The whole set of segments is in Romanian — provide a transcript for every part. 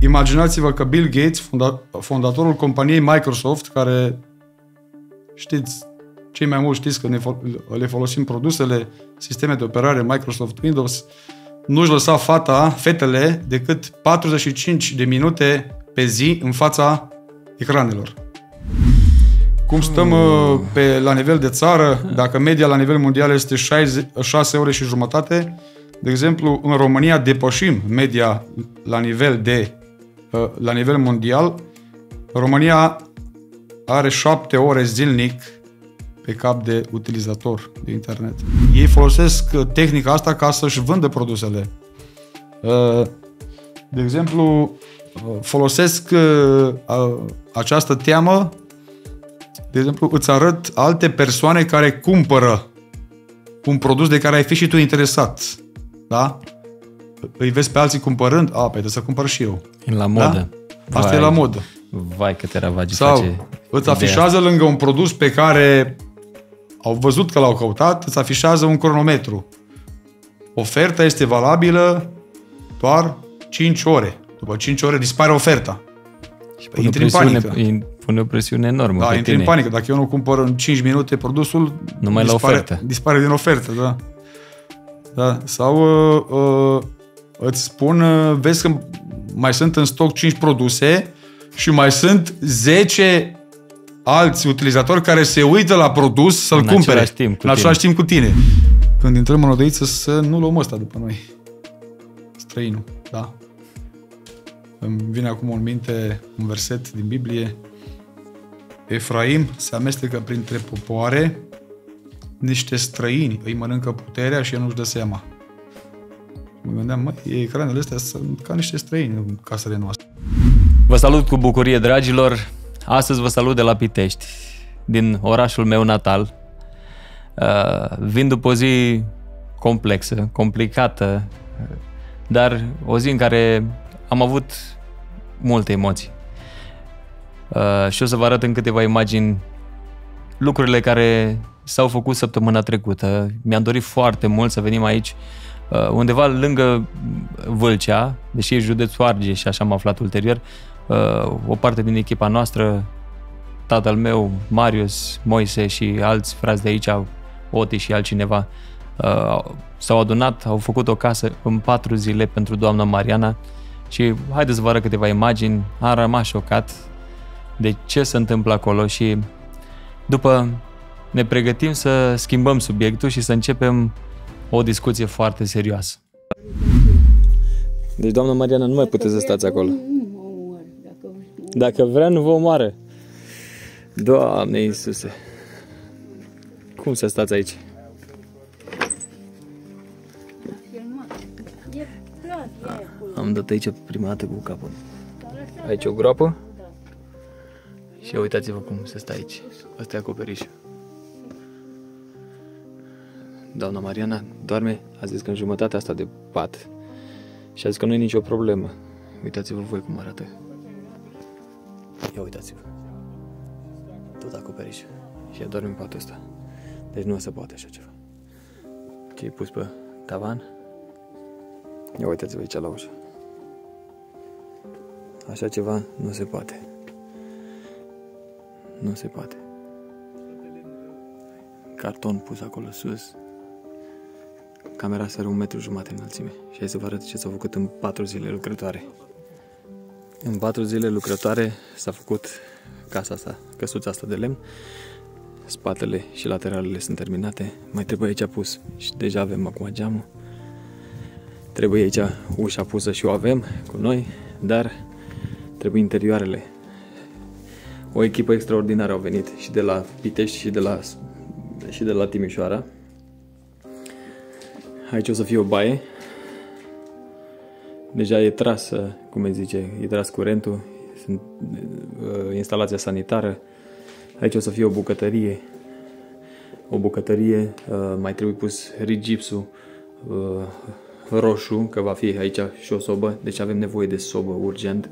Imaginați-vă că Bill Gates, funda- fondatorul companiei Microsoft, care știți, cei mai mulți știți că ne fol- le folosim produsele, sisteme de operare Microsoft Windows, nu-și lăsa fata, fetele, decât 45 de minute pe zi în fața ecranelor. Cum stăm uh. pe, la nivel de țară, dacă media la nivel mondial este 6, 6 ore și jumătate, de exemplu, în România depășim media la nivel de Eh, la nivel mondial, România are șapte ore zilnic pe cap de utilizator de internet. Ei folosesc eh, tehnica asta ca să-și vândă produsele. Eh, de exemplu, folosesc această teamă, de exemplu, îți arăt alte persoane care cumpără un produs de care ai fi și tu interesat. Da? îi vezi pe alții cumpărând, a, pe să cumpăr și eu. La modă. Da? Asta e la modă. Vai câte ravagi Sau face îți afișează lângă un produs pe care au văzut că l-au căutat, îți afișează un cronometru. Oferta este valabilă doar 5 ore. După 5 ore dispare oferta. Și păi pune intri presiune, în panică. Pune o presiune enormă. Da, intri tine. în panică. Dacă eu nu cumpăr în 5 minute produsul, Numai dispare, la ofertă. dispare din ofertă. Da. da. Sau uh, uh, îți spun, uh, vezi că mai sunt în stoc 5 produse și mai sunt 10 alți utilizatori care se uită la produs să-l în cumpere. Același timp cu în același timp cu tine. Când intrăm în odăiță să nu luăm ăsta după noi. Străinul, da. Îmi vine acum în minte un verset din Biblie. Efraim se amestecă printre popoare, niște străini îi mănâncă puterea și el nu-și dă seama. Mă gândeam, măi, ecranele astea sunt ca niște străini în casele noastre. Vă salut cu bucurie, dragilor! Astăzi vă salut de la Pitești, din orașul meu natal. Uh, vin după o zi complexă, complicată, uh, dar o zi în care am avut multe emoții. Uh, și o să vă arăt în câteva imagini lucrurile care s-au făcut săptămâna trecută. Mi-am dorit foarte mult să venim aici uh, Uh, undeva lângă Vâlcea, deși e județul Argeș și așa am aflat ulterior, uh, o parte din echipa noastră, tatăl meu, Marius, Moise și alți frați de aici, Oti și altcineva, uh, s-au adunat, au făcut o casă în patru zile pentru doamna Mariana și haideți să vă arăt câteva imagini, am rămas șocat de ce se întâmplă acolo și după ne pregătim să schimbăm subiectul și să începem o discuție foarte serioasă. Deci, doamna Mariana, nu mai puteți să stați acolo. Dacă vrea, nu vă omoare. Doamne Iisuse! Cum să stați aici? Am dat aici prima dată cu capul. Aici o groapă? Și uitați-vă cum se stă aici. Asta e acoperișul doamna Mariana doarme, a zis că în jumătatea asta de pat. Și a zis că nu e nicio problemă. Uitați-vă voi cum arată. Ia uitați-vă. Tot acoperiș. Și ea doarme în patul ăsta. Deci nu se poate așa ceva. Ce ai pus pe tavan? Ia uitați-vă aici la ușă. Așa ceva nu se poate. Nu se poate. Carton pus acolo sus, Camera asta are un metru jumate înălțime și hai să vă arăt ce s-a făcut în 4 zile lucrătoare. În 4 zile lucrătoare s-a făcut casa asta, căsuța asta de lemn. Spatele și lateralele sunt terminate. Mai trebuie aici pus și deja avem acum geamul. Trebuie aici ușa pusă și o avem cu noi, dar trebuie interioarele. O echipă extraordinară au venit și de la Pitești și de la, și de la Timișoara Aici o să fie o baie. Deja e tras, cum îi zice, e tras curentul, sunt, uh, instalația sanitară. Aici o să fie o bucătărie. O bucătărie, uh, mai trebuie pus rigipsul uh, roșu, că va fi aici și o sobă, deci avem nevoie de sobă urgent.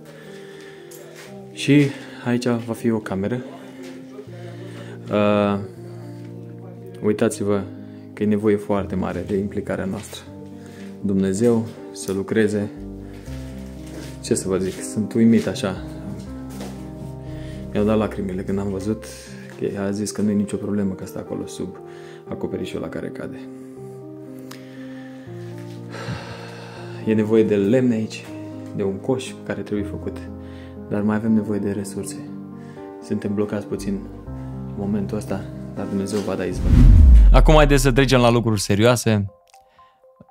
Și aici va fi o cameră. uitați-vă că e nevoie foarte mare de implicarea noastră. Dumnezeu să lucreze, ce să vă zic, sunt uimit așa. Mi-au dat lacrimile când am văzut că a zis că nu e nicio problemă că stă acolo sub acoperișul la care cade. E nevoie de lemn aici, de un coș care trebuie făcut, dar mai avem nevoie de resurse. Suntem blocați puțin în momentul ăsta, dar Dumnezeu va da izbăvire. Acum haideți să trecem la lucruri serioase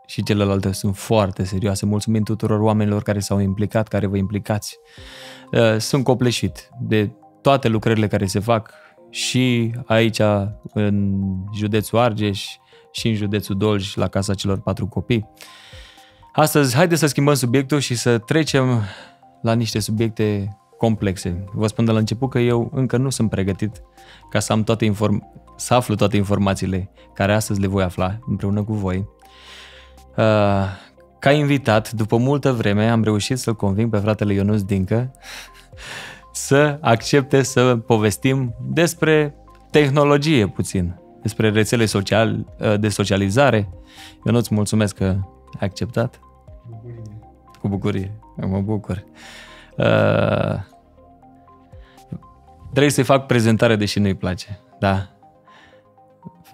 și celelalte sunt foarte serioase. Mulțumim tuturor oamenilor care s-au implicat, care vă implicați. Uh, sunt copleșit de toate lucrările care se fac și aici în județul Argeș și în județul Dolj la Casa celor patru copii. Astăzi, haideți să schimbăm subiectul și să trecem la niște subiecte complexe. Vă spun de la început că eu încă nu sunt pregătit ca să am toate inform- să aflu toate informațiile care astăzi le voi afla împreună cu voi. Uh, ca invitat, după multă vreme, am reușit să-l conving pe fratele Ionuț Dincă să accepte să povestim despre tehnologie puțin, despre rețele social, uh, de socializare. Eu nu-ți mulțumesc că ai acceptat. Cu Bucurie. Cu bucurie. mă bucur. Uh, trebuie să-i fac prezentare, deși nu-i place. Da.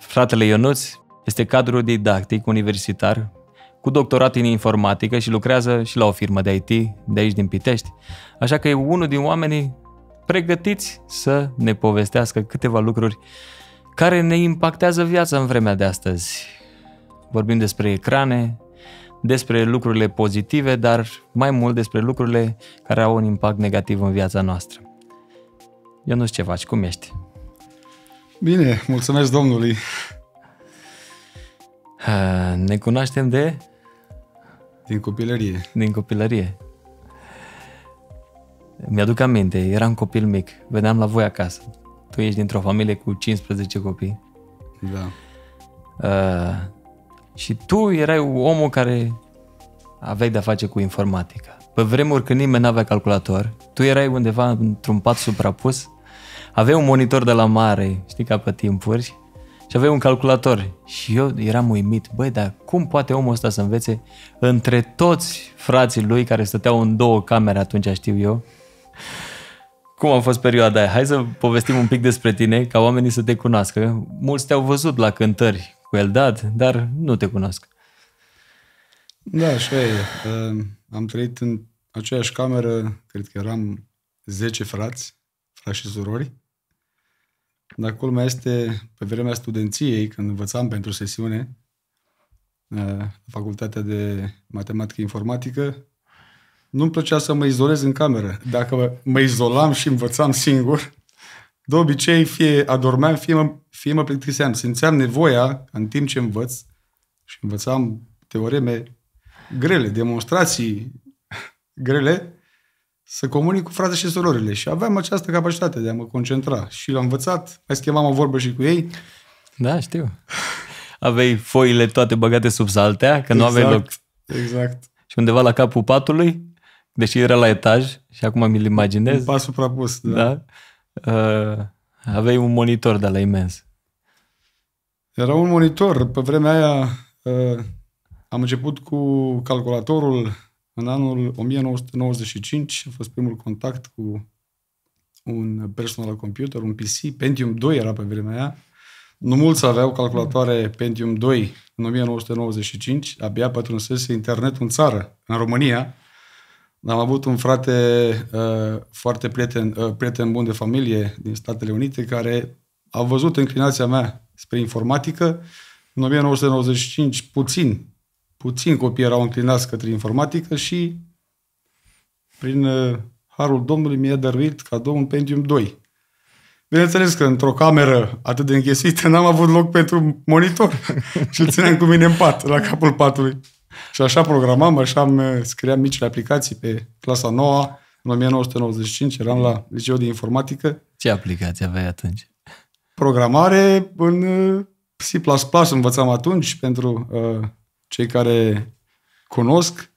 Fratele Ionuț este cadru didactic universitar cu doctorat în informatică și lucrează și la o firmă de IT de aici din Pitești, așa că e unul din oamenii pregătiți să ne povestească câteva lucruri care ne impactează viața în vremea de astăzi. Vorbim despre ecrane, despre lucrurile pozitive, dar mai mult despre lucrurile care au un impact negativ în viața noastră. Eu nu știu ce faci, cum ești? Bine, mulțumesc domnului. Ne cunoaștem de? Din copilărie. Din copilărie. Mi-aduc aminte, eram copil mic, veneam la voi acasă. Tu ești dintr-o familie cu 15 copii. Da. Uh, și tu erai omul care aveai de-a face cu informatica. Pe vremuri când nimeni n-avea calculator, tu erai undeva într-un pat suprapus aveai un monitor de la mare, știi, ca pe timpuri, și aveai un calculator. Și eu eram uimit, băi, dar cum poate omul ăsta să învețe între toți frații lui care stăteau în două camere atunci, știu eu, cum a fost perioada aia? Hai să povestim un pic despre tine, ca oamenii să te cunoască. Mulți te-au văzut la cântări cu Eldad, dar nu te cunosc. Da, așa e. Am trăit în aceeași cameră, cred că eram 10 frați, frați și surori. Dar culmea este, pe vremea studenției, când învățam pentru sesiune, uh, la facultatea de matematică informatică, nu-mi plăcea să mă izolez în cameră. Dacă mă izolam și învățam singur, de obicei fie adormeam, fie mă, fie mă plictiseam. Simțeam nevoia, în timp ce învăț, și învățam teoreme grele, demonstrații grele, să comunic cu fratele și surorile și aveam această capacitate de a mă concentra și l-am învățat, mai schimam o vorbă și cu ei. Da, știu. Aveai foile toate băgate sub saltea, că exact, nu aveai loc. Exact, exact. Și undeva la capul patului, deși era la etaj și acum mi-l imaginez. Un pas suprapus, da. da? Uh, aveai un monitor de la imens. Era un monitor. Pe vremea aia uh, am început cu calculatorul în anul 1995 a fost primul contact cu un personal computer, un PC. Pentium 2 era pe vremea aia. Nu mulți aveau calculatoare Pentium 2 în 1995. Abia pătrunsese internetul în țară, în România. Am avut un frate uh, foarte prieten, uh, prieten bun de familie din Statele Unite care a văzut înclinația mea spre informatică. În 1995, puțin puțin copii erau înclinați către informatică și prin uh, harul Domnului mi-a dăruit cadou un Pentium 2. Bineînțeles că într-o cameră atât de închesită n-am avut loc pentru monitor și îl țineam cu mine în pat, la capul patului. Și așa programam, așa îmi uh, scriam micile aplicații pe clasa 9 în 1995, eram la liceu de informatică. Ce aplicații aveai atunci? Programare în uh, C++ învățam atunci pentru uh, cei care cunosc,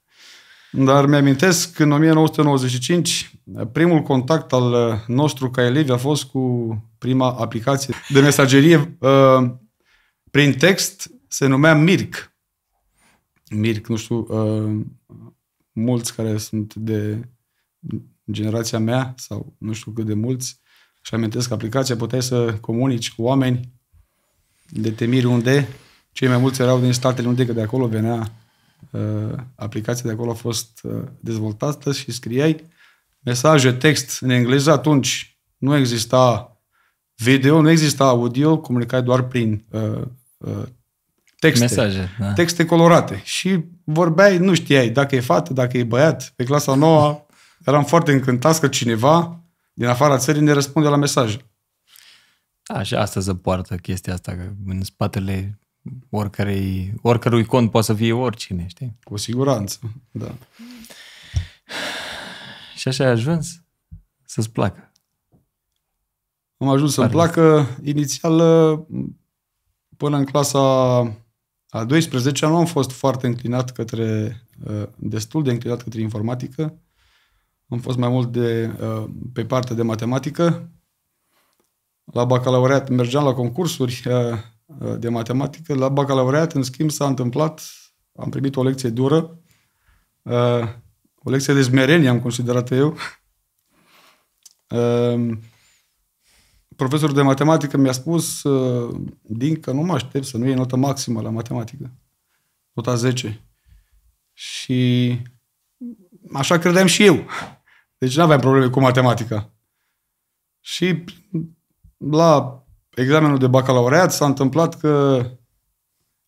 dar mi-amintesc că în 1995 primul contact al nostru ca elevi a fost cu prima aplicație de mesagerie uh, prin text, se numea Mirc. Mirc, nu știu, uh, mulți care sunt de generația mea sau nu știu cât de mulți, și amintesc aplicația, puteai să comunici cu oameni de temiri unde cei mai mulți erau din Statele Unite, că de acolo venea uh, aplicația, de acolo a fost uh, dezvoltată și scriai mesaje, text în engleză. Atunci nu exista video, nu exista audio, comunicai doar prin uh, uh, texte. Mesaje, da. Texte colorate. Și vorbeai, nu știai dacă e fată, dacă e băiat. Pe clasa nouă eram foarte încântat că cineva din afara țării ne răspunde la mesaje. Da, și astăzi se poartă chestia asta, că în spatele oricărei, oricărui cont poate să fie oricine, știi? Cu siguranță, da. Și așa ai ajuns să-ți placă. Am ajuns să-mi placă. Inițial, până în clasa a 12 nu am fost foarte înclinat către, uh, destul de înclinat către informatică. Am fost mai mult de, uh, pe partea de matematică. La bacalaureat mergeam la concursuri, uh, Uh, de matematică. La bacalaureat, în schimb, s-a întâmplat, am primit o lecție dură, uh, o lecție de smerenie, am considerat eu. Uh, profesorul de matematică mi-a spus, din că nu mă aștept să nu iei notă maximă la matematică, nota 10. Și așa credeam și eu. Deci nu aveam probleme cu matematica. Și la examenul de bacalaureat s-a întâmplat că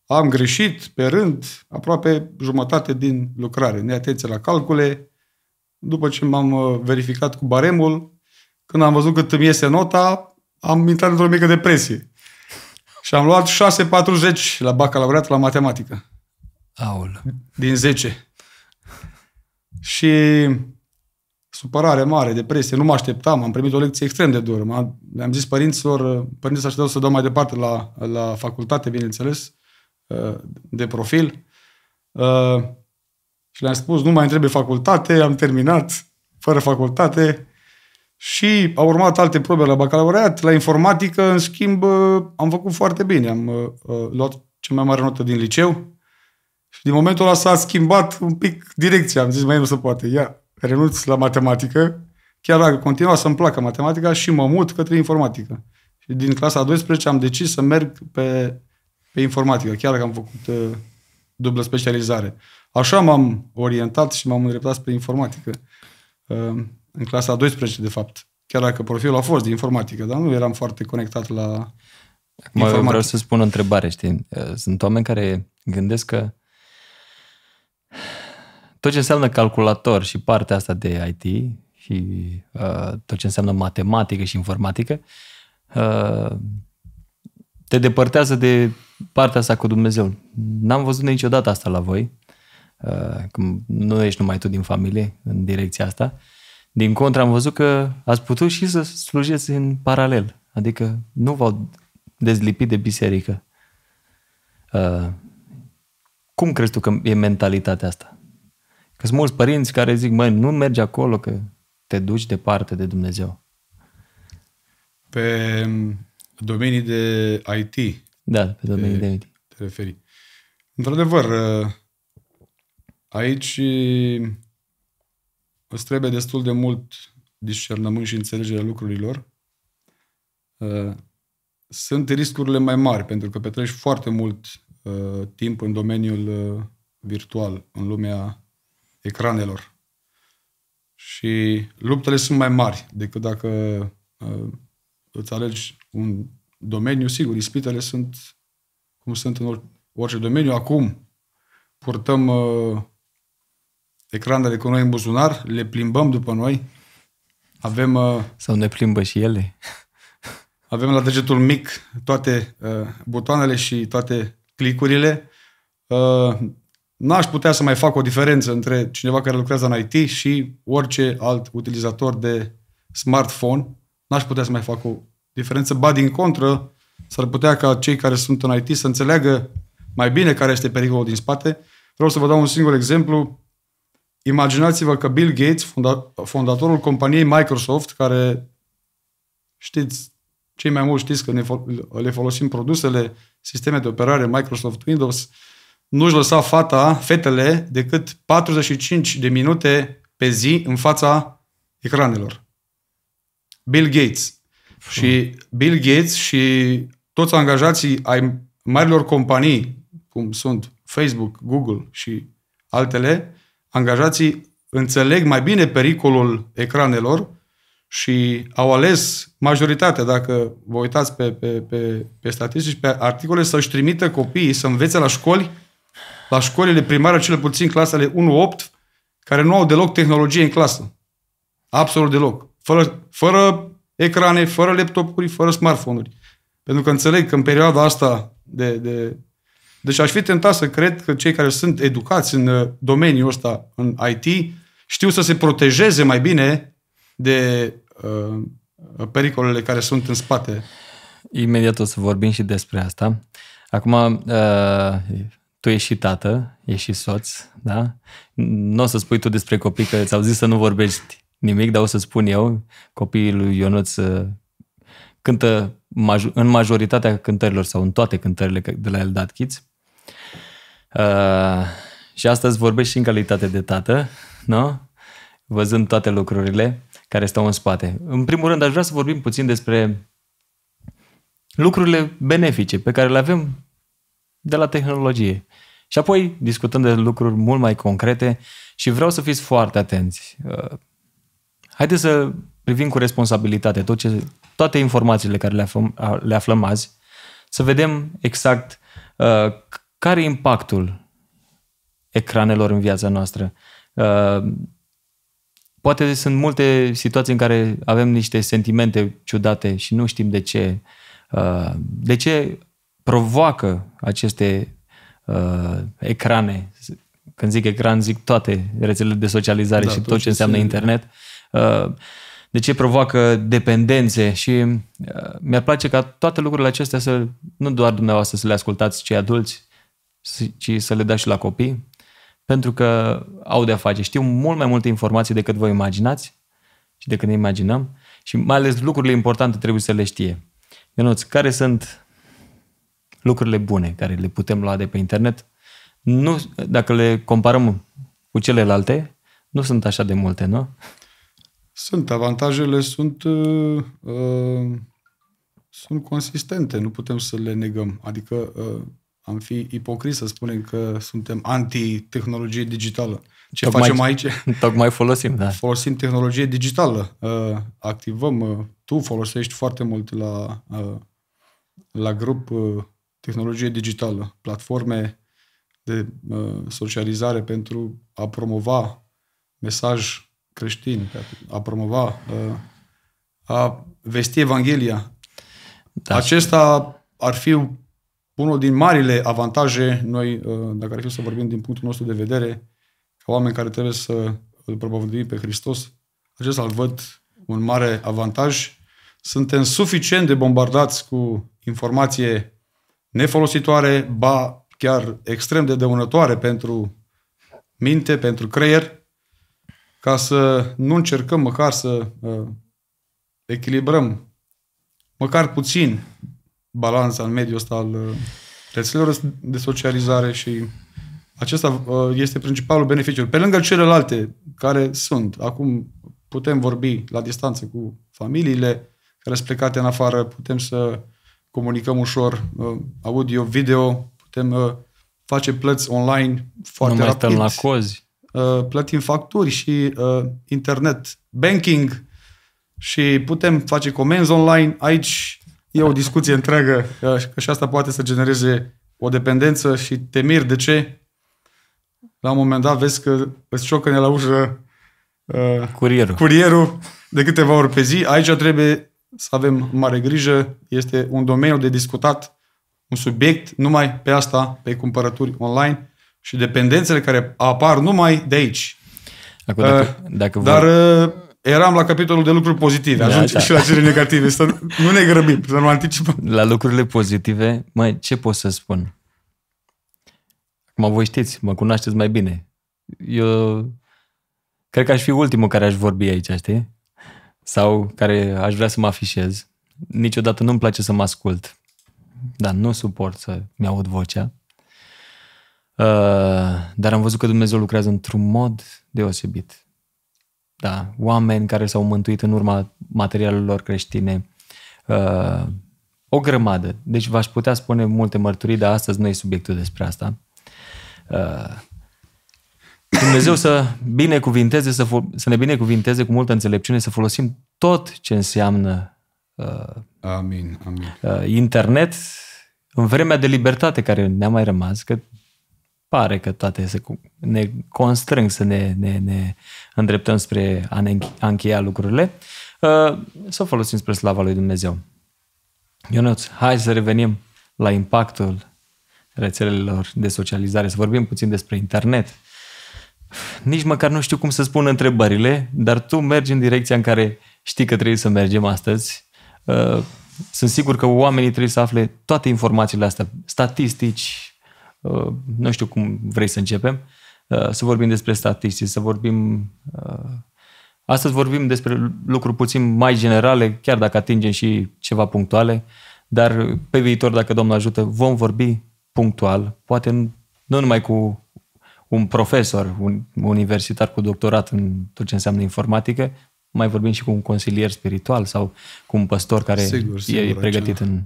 am greșit pe rând aproape jumătate din lucrare, neatenție la calcule. După ce m-am uh, verificat cu baremul, când am văzut cât îmi iese nota, am intrat într-o mică depresie. Și am luat 6,40 la bacalaureat la matematică. Aul. Din 10. Și supărare mare, depresie, nu mă așteptam, am primit o lecție extrem de dură. le am zis părinților, uh, părinții să așteptau să dau mai departe la, la facultate, bineînțeles, uh, de profil. Uh, și le-am spus, nu mai întrebe trebuie facultate, am terminat fără facultate. Și au urmat alte probe la bacalaureat, la informatică, în schimb, am făcut foarte bine. Am luat cea mai mare notă din liceu și din momentul ăla s-a schimbat un pic direcția. Am zis, mai nu se poate, ia, renunț la matematică, chiar dacă continua să-mi placă matematica și mă mut către informatică. Și din clasa 12 am decis să merg pe, pe informatică, chiar dacă am făcut uh, dublă specializare. Așa m-am orientat și m-am îndreptat spre informatică. Uh, în clasa 12, de fapt. Chiar dacă profilul a fost de informatică, dar nu eram foarte conectat la Acum informatică. vreau să spun o întrebare, știi? Uh, sunt oameni care gândesc că tot ce înseamnă calculator și partea asta de IT și uh, tot ce înseamnă matematică și informatică, uh, te depărtează de partea asta cu Dumnezeu. N-am văzut niciodată asta la voi, uh, că nu ești numai tu din familie în direcția asta. Din contră, am văzut că ați putut și să slujeți în paralel, adică nu v-au dezlipit de biserică. Uh, cum crezi tu că e mentalitatea asta? Că sunt mulți părinți care zic, măi, nu mergi acolo că te duci departe de Dumnezeu. Pe mm, domenii de IT. Da, pe domenii de, de IT. Te referi. Într-adevăr, ă, aici mm, îți trebuie destul de mult discernământ și înțelegerea lucrurilor. Ă, sunt riscurile mai mari, pentru că petreci foarte mult ă, timp în domeniul virtual, în lumea ecranelor. Și luptele sunt mai mari decât dacă uh, îți alegi un domeniu. Sigur, ispitele sunt cum sunt în orice domeniu. Acum purtăm uh, ecranele cu noi în buzunar, le plimbăm după noi, avem... Uh, Sau ne plimbă și ele. avem la degetul mic toate uh, butoanele și toate clicurile. Uh, n-aș putea să mai fac o diferență între cineva care lucrează în IT și orice alt utilizator de smartphone. N-aș putea să mai fac o diferență. Ba din contră, s-ar putea ca cei care sunt în IT să înțeleagă mai bine care este pericolul din spate. Vreau să vă dau un singur exemplu. Imaginați-vă că Bill Gates, fondatorul companiei Microsoft, care știți, cei mai mulți știți că ne, le folosim produsele, sisteme de operare Microsoft Windows, uh, nu-și lăsa fata, fetele, decât 45 de minute pe zi în fața ecranelor. Bill Gates. Fum. Și Bill Gates și toți angajații ai marilor companii, cum sunt Facebook, Google și altele, angajații înțeleg mai bine pericolul ecranelor și au ales majoritatea, dacă vă uitați pe, pe, pe, pe statistici, pe articole, să-și trimită copiii să învețe la școli la școlile primare, cel puțin clasele 1-8, care nu au deloc tehnologie în clasă. Absolut deloc. Fără, fără ecrane, fără laptopuri, fără smartphone-uri. Pentru că înțeleg că în perioada asta de, de... Deci aș fi tentat să cred că cei care sunt educați în uh, domeniul ăsta, în IT, știu să se protejeze mai bine de uh, pericolele care sunt în spate. Imediat o să vorbim și despre asta. Acum, uh, tu ești și tată, ești și soț, da? Nu o să spui tu despre copii, că ți-au zis să nu vorbești nimic, dar o să spun eu, copiii lui Ionuț uh, cântă în majoritatea cântărilor sau în toate cântările de la Dat Kids. Uh, și astăzi vorbesc și în calitate de tată, nu? Văzând toate lucrurile care stau în spate. În primul rând, aș vrea să vorbim puțin despre lucrurile benefice pe care le avem de la tehnologie. Și apoi discutăm de lucruri mult mai concrete și vreau să fiți foarte atenți. Uh, haideți să privim cu responsabilitate tot ce, toate informațiile care le aflăm, le aflăm azi, să vedem exact uh, care e impactul ecranelor în viața noastră. Uh, poate sunt multe situații în care avem niște sentimente ciudate și nu știm de ce. Uh, de ce provoacă aceste uh, ecrane. Când zic ecran, zic toate rețelele de socializare da, și tot, tot ce înseamnă se... internet. Uh, de deci ce provoacă dependențe și uh, mi-ar place ca toate lucrurile acestea să, nu doar dumneavoastră să le ascultați cei adulți, ci să le dați și la copii, pentru că au de-a face. Știu mult mai multe informații decât vă imaginați și decât ne imaginăm și mai ales lucrurile importante trebuie să le știe. Ionuț, care sunt lucrurile bune care le putem lua de pe internet, nu, dacă le comparăm cu celelalte, nu sunt așa de multe, nu? Sunt. Avantajele sunt, uh, uh, sunt consistente, nu putem să le negăm. Adică uh, am fi ipocrit să spunem că suntem anti-tehnologie digitală. Ce tocmai, facem aici? Tocmai folosim, da. Folosim tehnologie digitală. Uh, activăm, uh, tu folosești foarte mult la, uh, la grup uh, tehnologie digitală, platforme de socializare pentru a promova mesaj creștin, a promova, a vesti Evanghelia. Da. Acesta ar fi unul din marile avantaje, noi, dacă ar fi să vorbim din punctul nostru de vedere, ca oameni care trebuie să îl propovăduim pe Hristos, acesta îl văd un mare avantaj. Suntem suficient de bombardați cu informație nefolositoare, ba chiar extrem de dăunătoare pentru minte, pentru creier, ca să nu încercăm măcar să uh, echilibrăm măcar puțin balanța în mediul ăsta al uh, rețelelor de socializare și acesta uh, este principalul beneficiu. Pe lângă celelalte care sunt, acum putem vorbi la distanță cu familiile care sunt plecate în afară, putem să comunicăm ușor, uh, audio, video, putem uh, face plăți online foarte nu mai rapid. stăm la cozi. Uh, plătim facturi și internet, banking și putem face comenzi online. Aici e o discuție întreagă, că și asta poate să genereze o dependență și te de ce. La un moment dat vezi că îți ciocăne la ușă curierul. curierul de câteva ori pe zi. Aici trebuie să avem mare grijă, este un domeniu de discutat, un subiect numai pe asta, pe cumpărături online și dependențele care apar numai de aici. Acum, dacă, eh, dacă Dar eh, eram la capitolul de lucruri pozitive, ajungem da, da. și la cele negative, să nu ne grăbim, să nu anticipăm. La lucrurile pozitive, mai ce pot să spun? Acum voi știți, mă cunoașteți mai bine. Eu cred că aș fi ultimul care aș vorbi aici, știi? sau care aș vrea să mă afișez. Niciodată nu-mi place să mă ascult, dar nu suport să-mi aud vocea. Uh, dar am văzut că Dumnezeu lucrează într-un mod deosebit. Da, oameni care s-au mântuit în urma materialelor creștine, uh, o grămadă. Deci v-aș putea spune multe mărturii, dar astăzi nu e subiectul despre asta. Uh, Dumnezeu să binecuvinteze, să, fo- să ne binecuvinteze cu multă înțelepciune, să folosim tot ce înseamnă uh, amin, amin. Uh, internet în vremea de libertate care ne-a mai rămas, că pare că toate se, ne constrâng să ne, ne, ne îndreptăm spre a ne a încheia lucrurile, uh, să o folosim spre slava lui Dumnezeu. Ionuț, hai să revenim la impactul rețelelor de socializare, să vorbim puțin despre internet nici măcar nu știu cum să spun întrebările, dar tu mergi în direcția în care știi că trebuie să mergem astăzi. Uh, sunt sigur că oamenii trebuie să afle toate informațiile astea, statistici, uh, nu știu cum vrei să începem, uh, să vorbim despre statistici, să vorbim... Astăzi vorbim despre lucruri puțin mai generale, chiar dacă atingem și ceva punctuale, dar pe viitor, dacă Domnul ajută, vom vorbi punctual, poate nu numai cu un profesor, un universitar cu doctorat în tot ce înseamnă informatică, mai vorbim și cu un consilier spiritual sau cu un păstor care sigur, sigur, e pregătit acela. în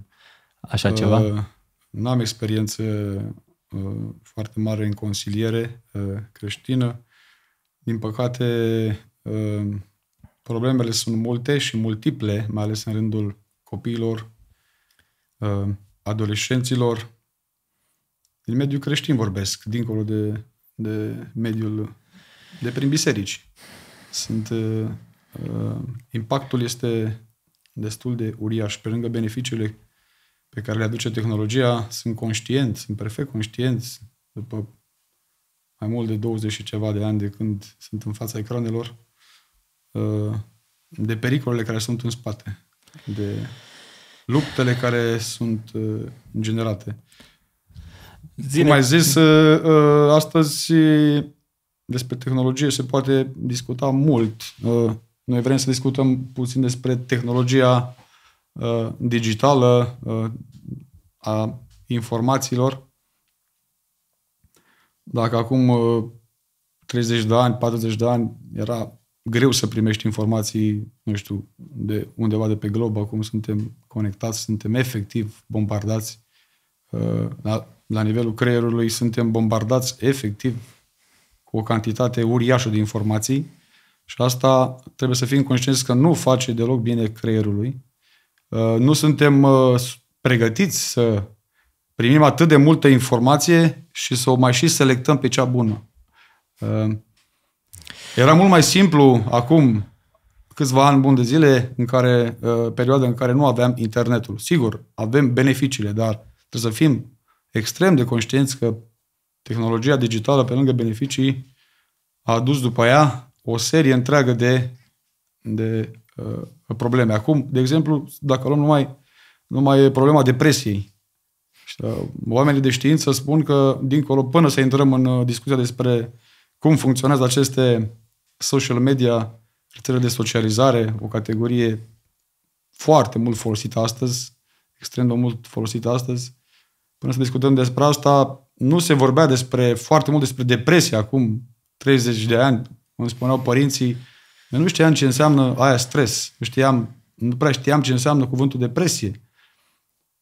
așa ceva? Nu uh, n-am experiență uh, foarte mare în consiliere uh, creștină. Din păcate, uh, problemele sunt multe și multiple, mai ales în rândul copiilor, uh, adolescenților. Din mediul creștin vorbesc, dincolo de de mediul, de prin biserici. Sunt, uh, uh, impactul este destul de uriaș. Pe lângă beneficiile pe care le aduce tehnologia, sunt conștient, sunt perfect conștient după mai mult de 20 și ceva de ani de când sunt în fața ecranelor, uh, de pericolele care sunt în spate, de luptele care sunt uh, generate. Zine. Cum ai zis, uh, uh, astăzi despre tehnologie se poate discuta mult. Uh, noi vrem să discutăm puțin despre tehnologia digitală, a informațiilor. Dacă acum 30 de ani, 40 de ani era greu să primești informații, nu știu, de undeva de pe glob, acum suntem conectați, suntem efectiv bombardați la nivelul creierului, suntem bombardați efectiv cu o cantitate uriașă de informații și asta trebuie să fim conștienți că nu face deloc bine creierului. Uh, nu suntem uh, pregătiți să primim atât de multă informație și să o mai și selectăm pe cea bună. Uh, era mult mai simplu acum câțiva ani bun de zile, în care, perioada în care nu aveam internetul. Sigur, avem beneficiile, dar trebuie să fim extrem de conștienți că tehnologia digitală, pe lângă beneficii, a adus după ea o serie întreagă de, de uh, probleme. Acum, de exemplu, dacă luăm numai, numai problema depresiei, uh, oamenii de știință spun că, dincolo, până să intrăm în uh, discuția despre cum funcționează aceste social media, rețele de socializare, o categorie foarte mult folosită astăzi, extrem de mult folosită astăzi, până să discutăm despre asta, nu se vorbea despre foarte mult despre depresie acum 30 de ani, cum spuneau părinții, eu nu știam ce înseamnă aia stres, nu, știam, nu prea știam ce înseamnă cuvântul depresie.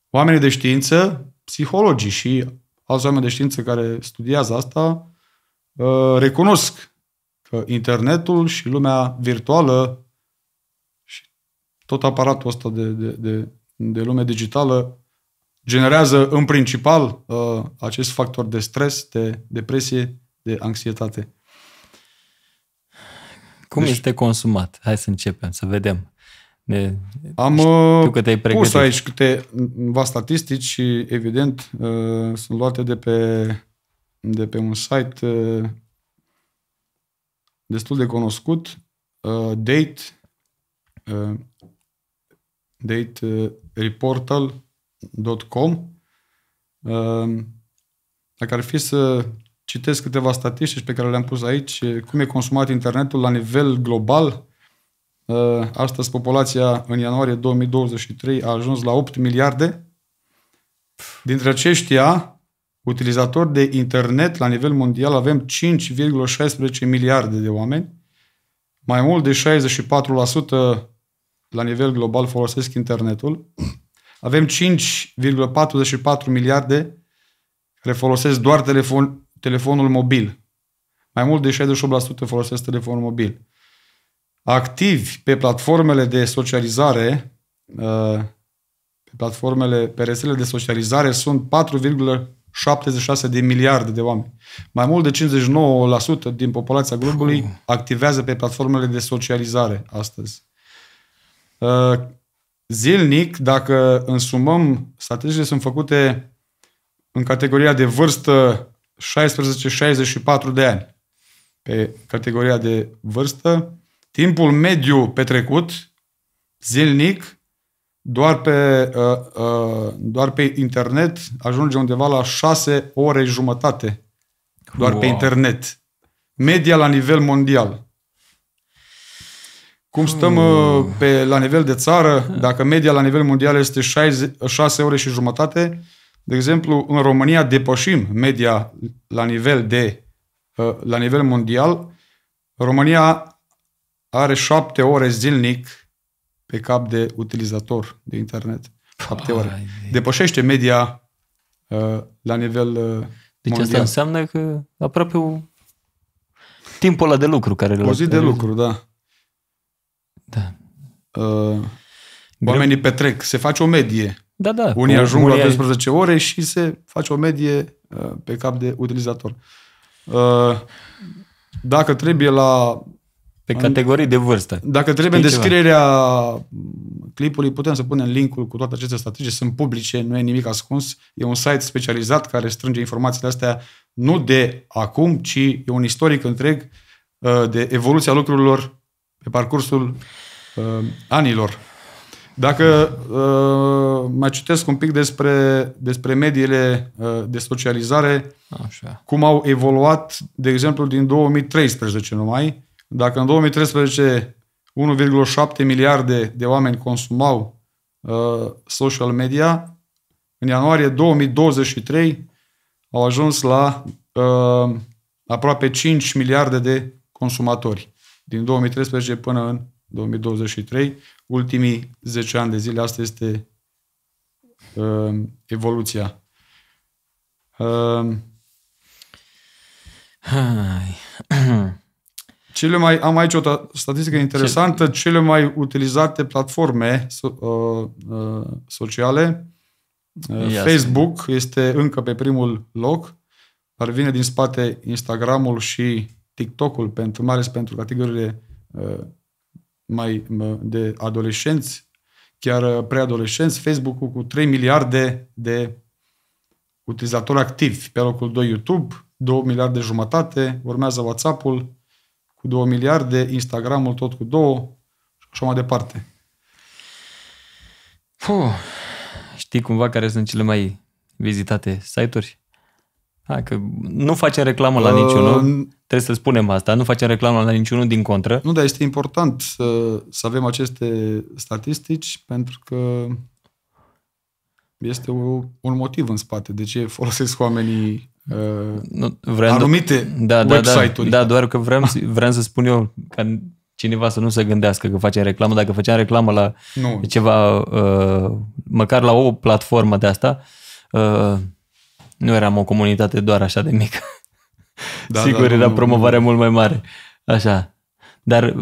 Oamenii de știință, psihologii și alți oameni de știință care studiază asta, uh, recunosc că internetul și lumea virtuală și tot aparatul ăsta de, de, de, de lume digitală generează în principal uh, acest factor de stres, de depresie, de anxietate. Cum deci, este consumat? Hai să începem, să vedem. Ne, am știu uh, că te-ai pus aici câteva statistici și evident uh, sunt luate de pe, de pe un site uh, destul de cunoscut, uh, date, uh, date uh, reportal, .com. Ehm, dacă ar fi să citesc câteva statistici pe care le-am pus aici, cum e consumat internetul la nivel global, eh, astăzi populația în ianuarie 2023 a ajuns la 8 miliarde. Dintre aceștia, utilizatori de internet la nivel mondial avem 5,16 miliarde de oameni. Mai mult de 64% la nivel global folosesc internetul. Avem 5,44 miliarde care folosesc doar telefon, telefonul mobil. Mai mult de 68% folosesc telefonul mobil. Activi pe platformele de socializare, uh, pe platformele, pe rețelele de socializare sunt 4,76 de miliarde de oameni. Mai mult de 59% din populația globului activează pe platformele de socializare astăzi. Uh, zilnic, dacă însumăm, statisticile sunt făcute în categoria de vârstă 16-64 de ani. Pe categoria de vârstă, timpul mediu petrecut zilnic doar pe, uh, uh, doar pe internet ajunge undeva la 6 ore jumătate doar wow. pe internet. Media la nivel mondial cum stăm mm. pe, la nivel de țară, dacă media la nivel mondial este 6, ore și jumătate, de exemplu, în România depășim media la nivel de uh, la nivel mondial. România are 7 ore zilnic pe cap de utilizator de internet. 7 ore. Depășește media uh, la nivel Deci mondial. asta înseamnă că aproape o... timpul ăla de lucru care O zi de lucru, da. Da. Uh, oamenii Greu. petrec, se face o medie. Da, da. Unii ajung la 12 ore și se face o medie uh, pe cap de utilizator. Uh, dacă trebuie la... Pe categorii de vârstă. Dacă trebuie în descrierea ceva? clipului, putem să punem linkul cu toate aceste statistici, sunt publice, nu e nimic ascuns. E un site specializat care strânge informațiile astea nu de acum, ci e un istoric întreg uh, de evoluția lucrurilor pe parcursul uh, anilor. Dacă uh, mai citesc un pic despre, despre mediile uh, de socializare, Așa. cum au evoluat, de exemplu, din 2013 numai, dacă în 2013 1,7 miliarde de oameni consumau uh, social media, în ianuarie 2023 au ajuns la uh, aproape 5 miliarde de consumatori din 2013 până în 2023, ultimii 10 ani de zile, asta este uh, evoluția. Uh, cele mai, am aici o statistică interesantă, Ce? cele mai utilizate platforme so, uh, uh, sociale, uh, Facebook este încă pe primul loc, dar vine din spate Instagramul și TikTok-ul, pentru, mai ales pentru categoriile uh, mai, de adolescenți, chiar uh, preadolescenți, Facebook-ul cu 3 miliarde de utilizatori activi, pe locul 2 YouTube, 2 miliarde jumătate, urmează WhatsApp-ul cu 2 miliarde, Instagram-ul tot cu 2 și așa mai departe. Puh, știi cumva care sunt cele mai vizitate site-uri? Hai că nu facem reclamă la ă, niciunul, uh, trebuie să spunem asta, nu facem reclamă la niciunul din contră. Nu, dar este important să, să avem aceste statistici pentru că este o, un motiv în spate de ce folosesc oamenii uh, nu, anumite da, da, da website-uri. Da, da, doar că vrem, vrem să spun eu ca cineva să nu se gândească că facem reclamă. Dacă făceam reclamă la nu. ceva, uh, măcar la o platformă de asta, uh, nu eram o comunitate doar așa de mică. Da, da Sigur, da, era nu, promovarea nu. mult mai mare. Așa. Dar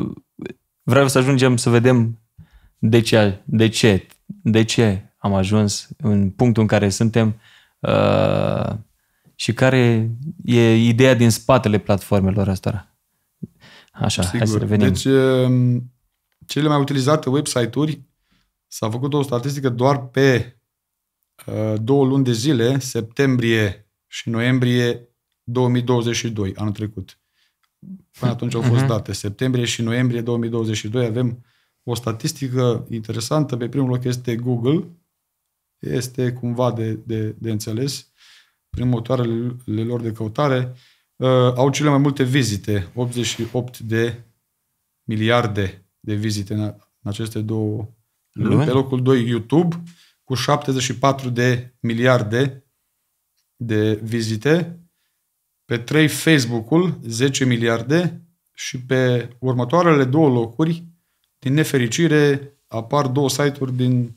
vreau să ajungem să vedem de ce, de ce, de ce am ajuns în punctul în care suntem uh, și care e ideea din spatele platformelor astea. Așa, Sigur. hai să revenim. Deci, um, cele mai utilizate website-uri s-a făcut o statistică doar pe Uh, două luni de zile, septembrie și noiembrie 2022, anul trecut. Până atunci au fost mhm. date. Septembrie și noiembrie 2022 avem o statistică interesantă. Pe primul loc este Google. Este cumva de, de, de înțeles prin motoarele lor de căutare. Uh, au cele mai multe vizite, 88 de miliarde de vizite în, în aceste două luni. Pe locul 2 YouTube, cu 74 de miliarde de vizite, pe 3 Facebook-ul 10 miliarde și pe următoarele două locuri, din nefericire, apar două site-uri din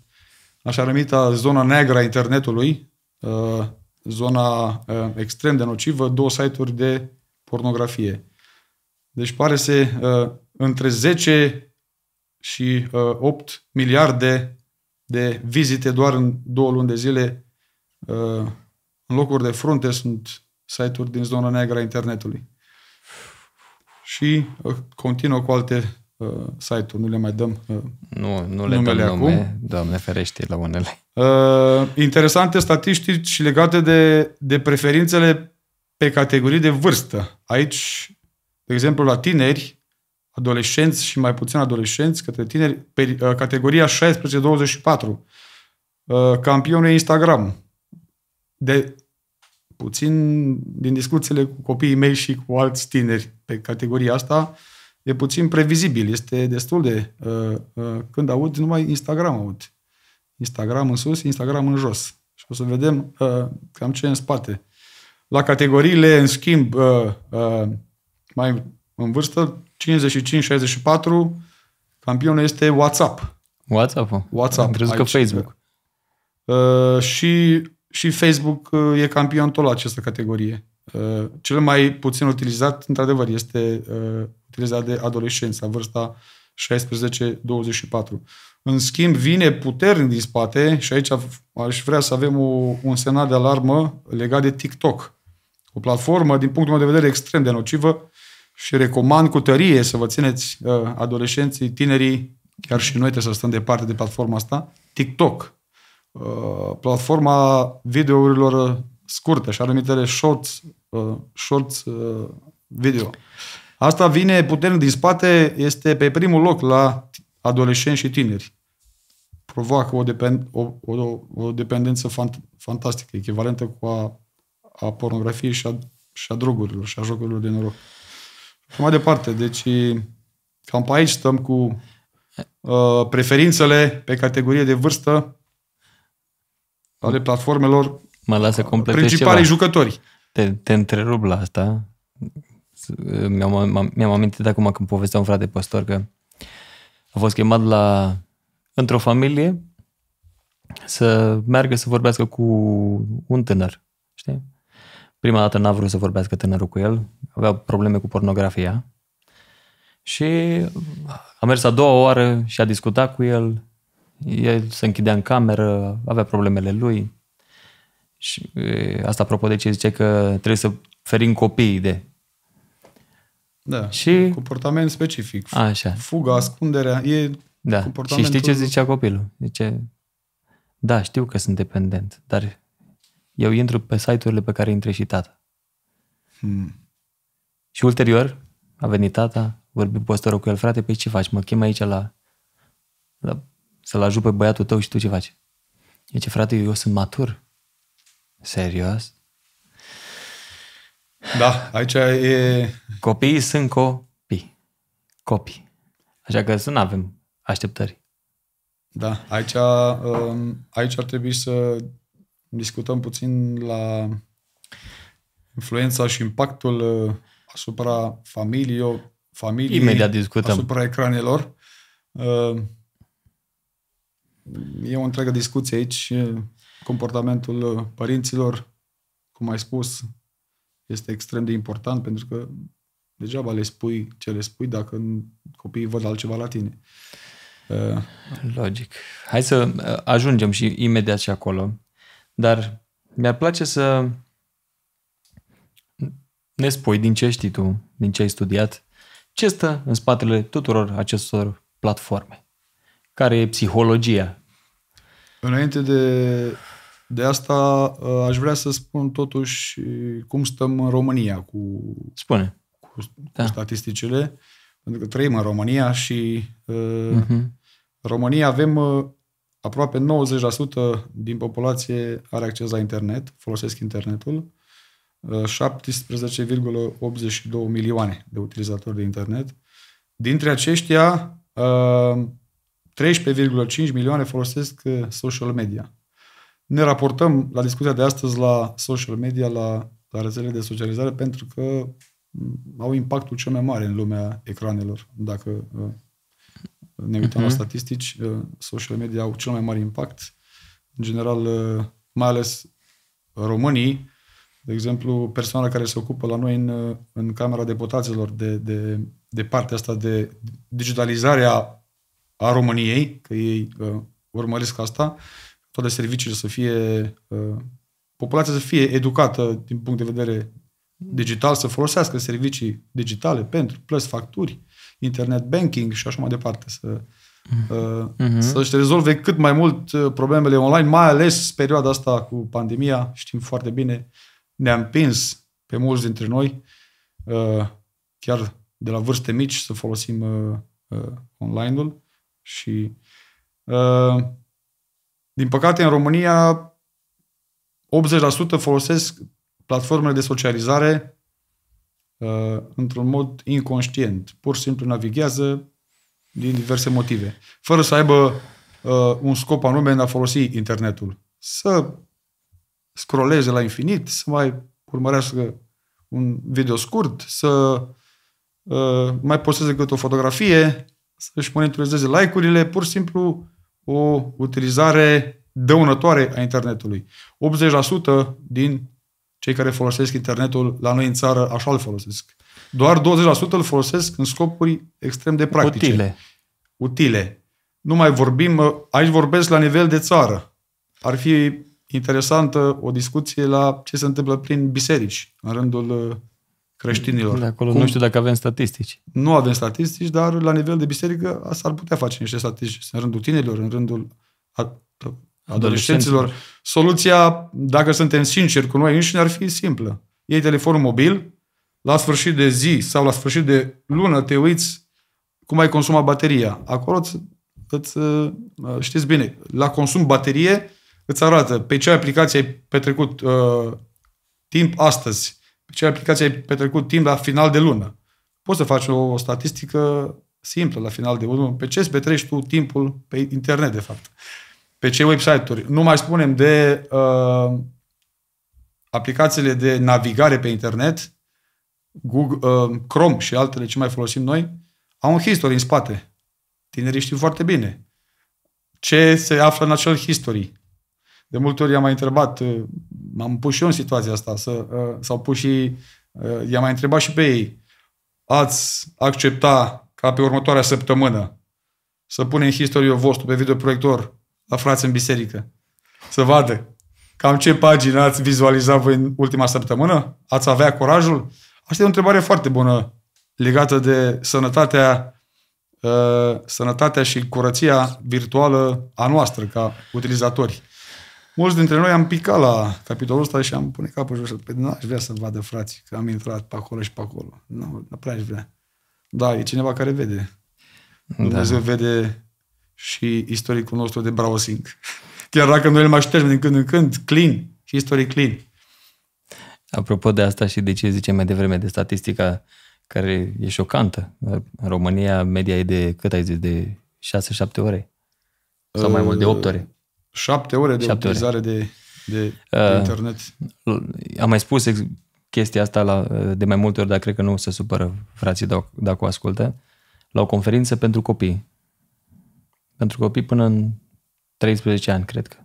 așa numită zona neagră a internetului, uh, zona uh, extrem de nocivă, două site-uri de pornografie. Deci pare să uh, între 10 și 8 miliarde de vizite doar în două luni de zile. Uh, în locuri de frunte sunt site-uri din zona neagră a internetului. Și uh, continuă cu alte uh, site-uri, nu le mai dăm Nu, nu le numele dăm nume, acum. doamne ferește la unele. interesante statistici legate de, de preferințele pe categorii de vârstă. Aici, de exemplu, la tineri, adolescenți și mai puțin adolescenți către tineri, pe, uh, categoria 16-24, uh, campionul Instagram. De puțin din discuțiile cu copiii mei și cu alți tineri pe categoria asta, e puțin previzibil, este destul de... Uh, uh, când aud, numai Instagram aud. Instagram în sus, Instagram în jos. Și o să vedem uh, cam ce în spate. La categoriile, în schimb, uh, uh, mai în vârstă, 55-64, campionul este WhatsApp. WhatsApp-ul? WhatsApp. Am că Facebook. Uh, și, și Facebook uh, e campion tot la această categorie. Uh, cel mai puțin utilizat, într-adevăr, este uh, utilizat de adolescenți, vârsta 16-24. În schimb, vine puternic din spate și aici aș vrea să avem o, un semnal de alarmă legat de TikTok. O platformă, din punctul meu de vedere, extrem de nocivă, și recomand cu tărie să vă țineți uh, adolescenții, tinerii, chiar și noi trebuie să stăm departe de platforma asta, TikTok. Uh, platforma videourilor uh, scurte, și anumitele shorts, uh, shorts uh, video. Asta vine puternic din spate, este pe primul loc la adolescenți și tineri. Provoacă o, depend- o, o, o dependență fant- fantastică, echivalentă cu a, a pornografiei și a, și a drogurilor și a jocurilor de noroc și mai departe. Deci, cam pe aici stăm cu uh, preferințele pe categorie de vârstă ale platformelor mă lasă principalii ceva. jucători. Te, te întrerup la asta. Mi-am, mi-am amintit acum când povestea un frate pastor că a fost chemat la într-o familie să meargă să vorbească cu un tânăr. Știi? Prima dată n-a vrut să vorbească tânărul cu el, avea probleme cu pornografia. Și a mers a doua oară și a discutat cu el, el se închidea în cameră, avea problemele lui. Și asta apropo de ce zice că trebuie să ferim copiii de. Da, și... comportament specific. Așa. Fuga, ascunderea, e da. comportamentul... Și știi ce zicea copilul? Zice, da, știu că sunt dependent, dar eu intru pe site-urile pe care intre și tata. Hmm. Și ulterior a venit tata, vorbi postorul cu el, frate, pe păi ce faci? Mă chem aici la, la să-l ajut pe băiatul tău și tu ce faci? Deci, frate, eu, eu sunt matur. Serios? Da, aici e... Copiii sunt copii. Copii. Așa că să nu avem așteptări. Da, aici, um, aici ar trebui să discutăm puțin la influența și impactul uh, asupra familiei, familiei Imediat discutăm. asupra ecranelor. Uh, e o întreagă discuție aici. Uh, comportamentul părinților, cum ai spus, este extrem de important pentru că degeaba le spui ce le spui dacă copiii văd altceva la tine. Logic. Hai să ajungem și imediat și acolo. Dar mi-ar place să ne spui din ce știi tu, din ce ai studiat, ce stă în spatele tuturor acestor platforme. Care e psihologia? Înainte de, de asta, uh, aș vrea să spun totuși cum stăm în România cu, Spune. cu, cu da. statisticile. Pentru că trăim în România și uh-huh. România avem uh, aproape 90% din populație are acces la internet, folosesc internetul, 17,82 uh, milioane de utilizatori de internet. Dintre aceștia, 13,5 uh, milioane folosesc uh, social media. Ne raportăm la discuția de astăzi la social media, la, la rețelele de socializare, pentru că mm, au impactul cel mai mare în lumea ecranelor, dacă ne uităm uh-huh. la mhm. statistici, uh, social media au cel mai mare impact. În general, uh, mai ales românii, de exemplu, persoana care se ocupă la noi în, uh, în Camera Deputaților de, de, de partea asta de digitalizarea a României, că ei uh, urmăresc asta, toate serviciile să fie, uh, populația să fie educată din punct de vedere digital, să folosească servicii digitale pentru plăți, facturi, internet banking și așa mai departe, să, mm-hmm. Uh, mm-hmm. să-și rezolve cât mai mult uh, problemele online, mai ales perioada asta cu pandemia, știm foarte bine, ne-a împins pe mulți dintre noi, uh, chiar de la vârste mici, să folosim online-ul și din păcate în România 80% folosesc platformele de socializare Uh, într-un mod inconștient. Pur și simplu navighează din diverse motive. Fără să aibă uh, un scop anume în a folosi internetul. Să scroleze la infinit, să mai urmărească un video scurt, să uh, mai posteze câte o fotografie, să-și monitorizeze like-urile, pur și simplu o utilizare dăunătoare a internetului. 80% din cei care folosesc internetul la noi în țară așa îl folosesc. Doar 20% îl folosesc în scopuri extrem de practice. Utile. Utile. Nu mai vorbim, aici vorbesc la nivel de țară. Ar fi interesantă o discuție la ce se întâmplă prin biserici, în rândul uh, creștinilor. De acolo Cum? nu știu dacă avem statistici. Nu avem statistici, dar la nivel de biserică s-ar putea face niște statistici în rândul tinerilor, în rândul adolescenților. Soluția, dacă suntem sinceri cu noi înșine, ar fi simplă. Iei telefonul mobil, la sfârșit de zi sau la sfârșit de lună te uiți cum ai consumat bateria. Acolo îți, îți, uh, știți bine, la consum baterie îți arată pe ce aplicație ai petrecut uh, timp astăzi, pe ce aplicație ai petrecut timp la final de lună. Poți să faci o, statistică simplă la final de lună, pe ce îți petrești tu timpul pe internet, de fapt pe ce website-uri. Nu mai spunem de uh, aplicațiile de navigare pe internet, Google, uh, Chrome și altele ce mai folosim noi, au un history în spate. Tinerii știu foarte bine ce se află în acel history. De multe ori i-am mai întrebat, uh, m-am pus și eu în situația asta, să, uh, s-au pus și, uh, i-am mai întrebat și pe ei, ați accepta ca pe următoarea săptămână să punem historiul vostru pe videoproiector aflați în biserică. Să vadă cam ce pagini ați vizualizat voi în ultima săptămână? Ați avea curajul? Asta e o întrebare foarte bună legată de sănătatea, uh, sănătatea și curăția virtuală a noastră ca utilizatori. Mulți dintre noi am picat la capitolul ăsta și am pune capul jos. Păi nu aș vrea să vadă frații, că am intrat pe acolo și pe acolo. Nu, nu prea aș vrea. Da, e cineva care vede. Da. Dumnezeu vede și istoricul nostru de browsing. Chiar dacă noi îl mai ștergem din când în când, clean, history clean. Apropo de asta și de ce zicem mai devreme de statistica care e șocantă. În România media e de, cât ai zis, de 6-7 ore? Sau mai mult, de 8 ore? 7 uh, ore de 7 utilizare ore. de, de, de uh, internet. Am mai spus chestia asta la, uh, de mai multe ori, dar cred că nu se supără frații dacă o ascultă. La o conferință pentru copii pentru copii până în 13 ani, cred că.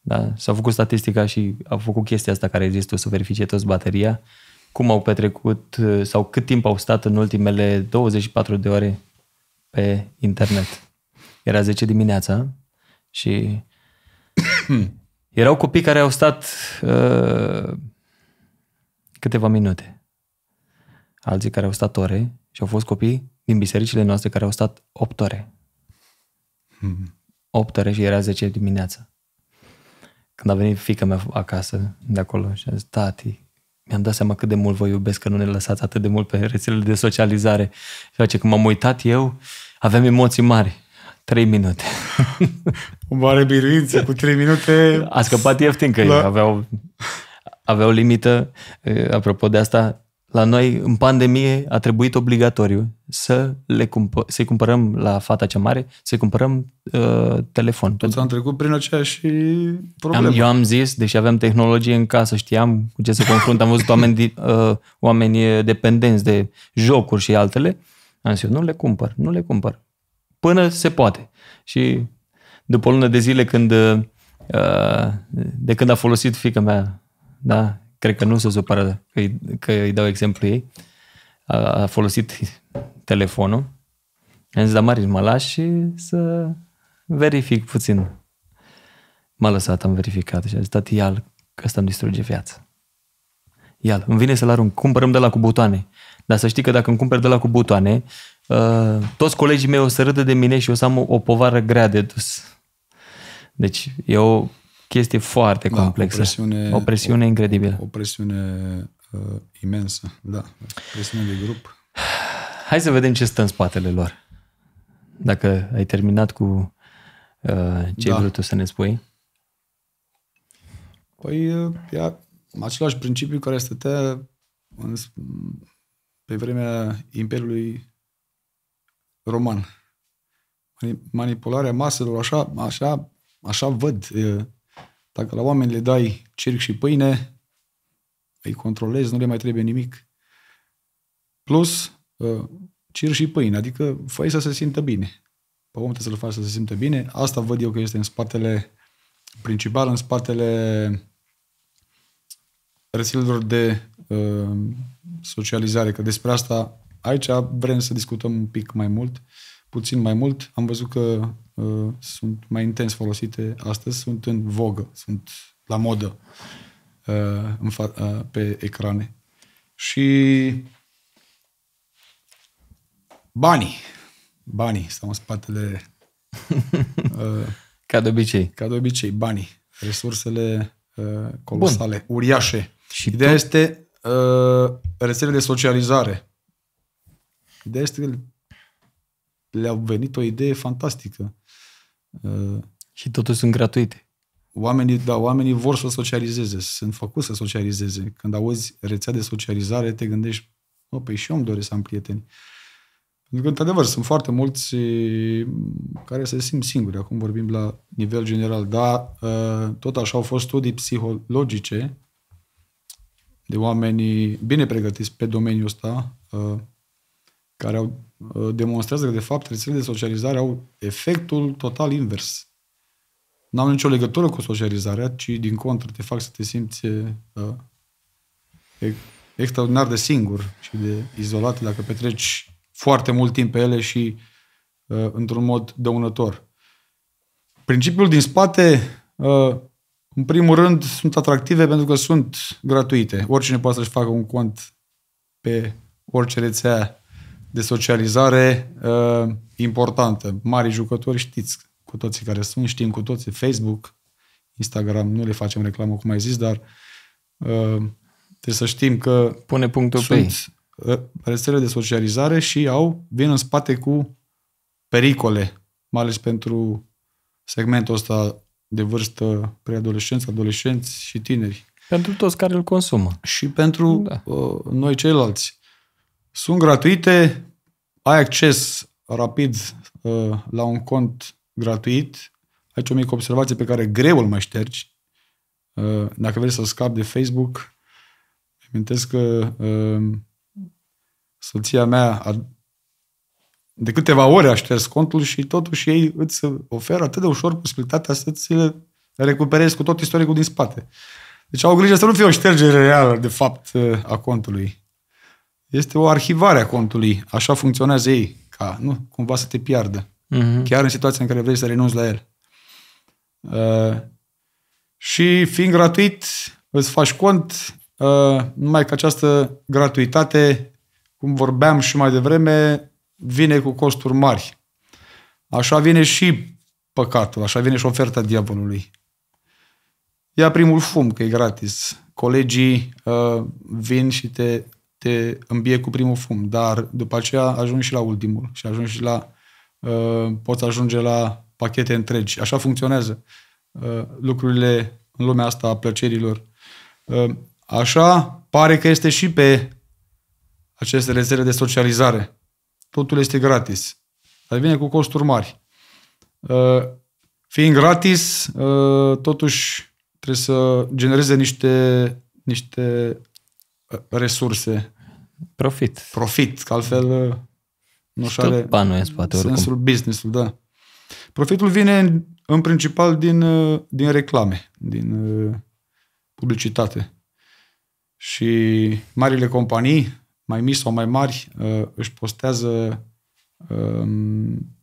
Da? S-a făcut statistica și au făcut chestia asta care există, o să verifice toți bateria, cum au petrecut uh, sau cât timp au stat în ultimele 24 de ore pe internet. Era 10 dimineața și erau copii care au stat uh, câteva minute, alții care au stat ore și au fost copii din bisericile noastre care au stat 8 ore 8 ore și era 10 dimineața. Când a venit fica mea acasă de acolo și a zis, tati, mi-am dat seama cât de mult vă iubesc că nu ne lăsați atât de mult pe rețelele de socializare. Și face, când m-am uitat eu, aveam emoții mari. Trei minute. o mare biruință cu trei minute. A scăpat ieftin că la... aveau, aveau limită. Apropo de asta, la noi, în pandemie, a trebuit obligatoriu să le cumpă, să-i cumpărăm la fata cea mare, să-i cumpărăm uh, telefon. Toți am trecut prin aceeași problemă. Am, eu am zis, deși aveam tehnologie în casă, știam cu ce se confrunt, am văzut oameni, uh, oameni uh, dependenți de jocuri și altele, am zis, nu le cumpăr, nu le cumpăr. Până se poate. Și după o lună de zile, când, uh, uh de când a folosit fica mea da, cred că nu se supără că îi, că îi dau exemplu ei, a, a folosit telefonul. Am zis, da, Marin, mă las și să verific puțin. M-a lăsat, am verificat și a zis, tati, ia că ăsta îmi distruge viața. ia îmi vine să-l arunc, cumpărăm de la cu butoane. Dar să știi că dacă îmi cumperi de la cu butoane, uh, toți colegii mei o să râdă de mine și o să am o, o povară grea de dus. Deci eu chestie foarte da, complexă. O presiune, o presiune o, incredibilă. O presiune uh, imensă, da. Presiune de grup. Hai să vedem ce stă în spatele lor. Dacă ai terminat cu uh, ce da. vrei să ne spui. Păi, uh, ia același principiu care stătea în, pe vremea Imperiului Roman. Manipularea maselor, așa, așa, așa văd uh, dacă la oameni le dai cerc și pâine, îi controlezi, nu le mai trebuie nimic. Plus, ă, cir și pâine, adică fai să se simtă bine. Pe om să-l faci să se simtă bine. Asta văd eu că este în spatele principal, în spatele rețelelor de uh, socializare, că despre asta aici vrem să discutăm un pic mai mult. Uh, puțin mai mult. Am văzut că uh, sunt mai intens folosite astăzi, sunt în vogă, sunt la modă uh, în fa- uh, pe ecrane. Și banii. Banii stau în spatele... Uh, ca de obicei. Ca de obicei, banii. Resursele uh, colosale, Bun. uriașe. Și Ideea tu? este uh, rețelele de socializare. Ideea este le-au venit o idee fantastică. Uh, și totuși sunt gratuite. Oamenii, da, oamenii vor să socializeze, sunt făcuți să socializeze. Când auzi rețea de socializare, te gândești, mă, păi și eu îmi doresc să am prieteni. Pentru că, într-adevăr, sunt foarte mulți mm, care se simt singuri. Acum vorbim la nivel general, dar uh, tot așa au fost studii psihologice de oameni bine pregătiți pe domeniul ăsta, uh, care au, uh, demonstrează că, de fapt, rețelele de socializare au efectul total invers. N-au nicio legătură cu socializarea, ci, din contră, te fac să te simți uh, extraordinar de singur și de izolat dacă petreci foarte mult timp pe ele și uh, într-un mod dăunător. Principiul din spate, uh, în primul rând, sunt atractive pentru că sunt gratuite. Oricine poate să-și facă un cont pe orice rețea de socializare uh, importantă. Mari jucători știți cu toții care sunt, știm cu toții, Facebook, Instagram, nu le facem reclamă, cum ai zis, dar uh, trebuie să știm că Pune punctul sunt pe uh, rețele de socializare și au, vin în spate cu pericole, mai ales pentru segmentul ăsta de vârstă preadolescenți, adolescenți și tineri. Pentru toți care îl consumă. Și pentru da. uh, noi ceilalți. Sunt gratuite, ai acces rapid uh, la un cont gratuit. Aici o mică observație pe care greu îl mai ștergi. Uh, dacă vrei să scapi de Facebook, amintesc că uh, soția mea a, de câteva ore a șters contul și totuși ei îți oferă atât de ușor posibilitatea să-ți recuperezi cu tot istoricul din spate. Deci au grijă să nu fie o ștergere reală, de fapt, a contului este o arhivare a contului. Așa funcționează ei, ca nu cumva să te piardă. Uh-huh. Chiar în situația în care vrei să renunți la el. Uh, și fiind gratuit, îți faci cont, uh, numai că această gratuitate, cum vorbeam și mai devreme, vine cu costuri mari. Așa vine și păcatul, așa vine și oferta diavolului. Ia primul fum, că e gratis. Colegii uh, vin și te te îmbie cu primul fum, dar după aceea ajungi și la ultimul și ajungi și la, uh, poți ajunge la pachete întregi. Așa funcționează uh, lucrurile în lumea asta a plăcerilor. Uh, așa pare că este și pe aceste rețele de socializare. Totul este gratis, dar vine cu costuri mari. Uh, fiind gratis, uh, totuși trebuie să genereze niște, niște uh, resurse Profit. Profit, că altfel uh, nu și are în spate, sensul business da. Profitul vine în principal din, uh, din reclame, din uh, publicitate. Și marile companii, mai mici sau mai mari, își postează um,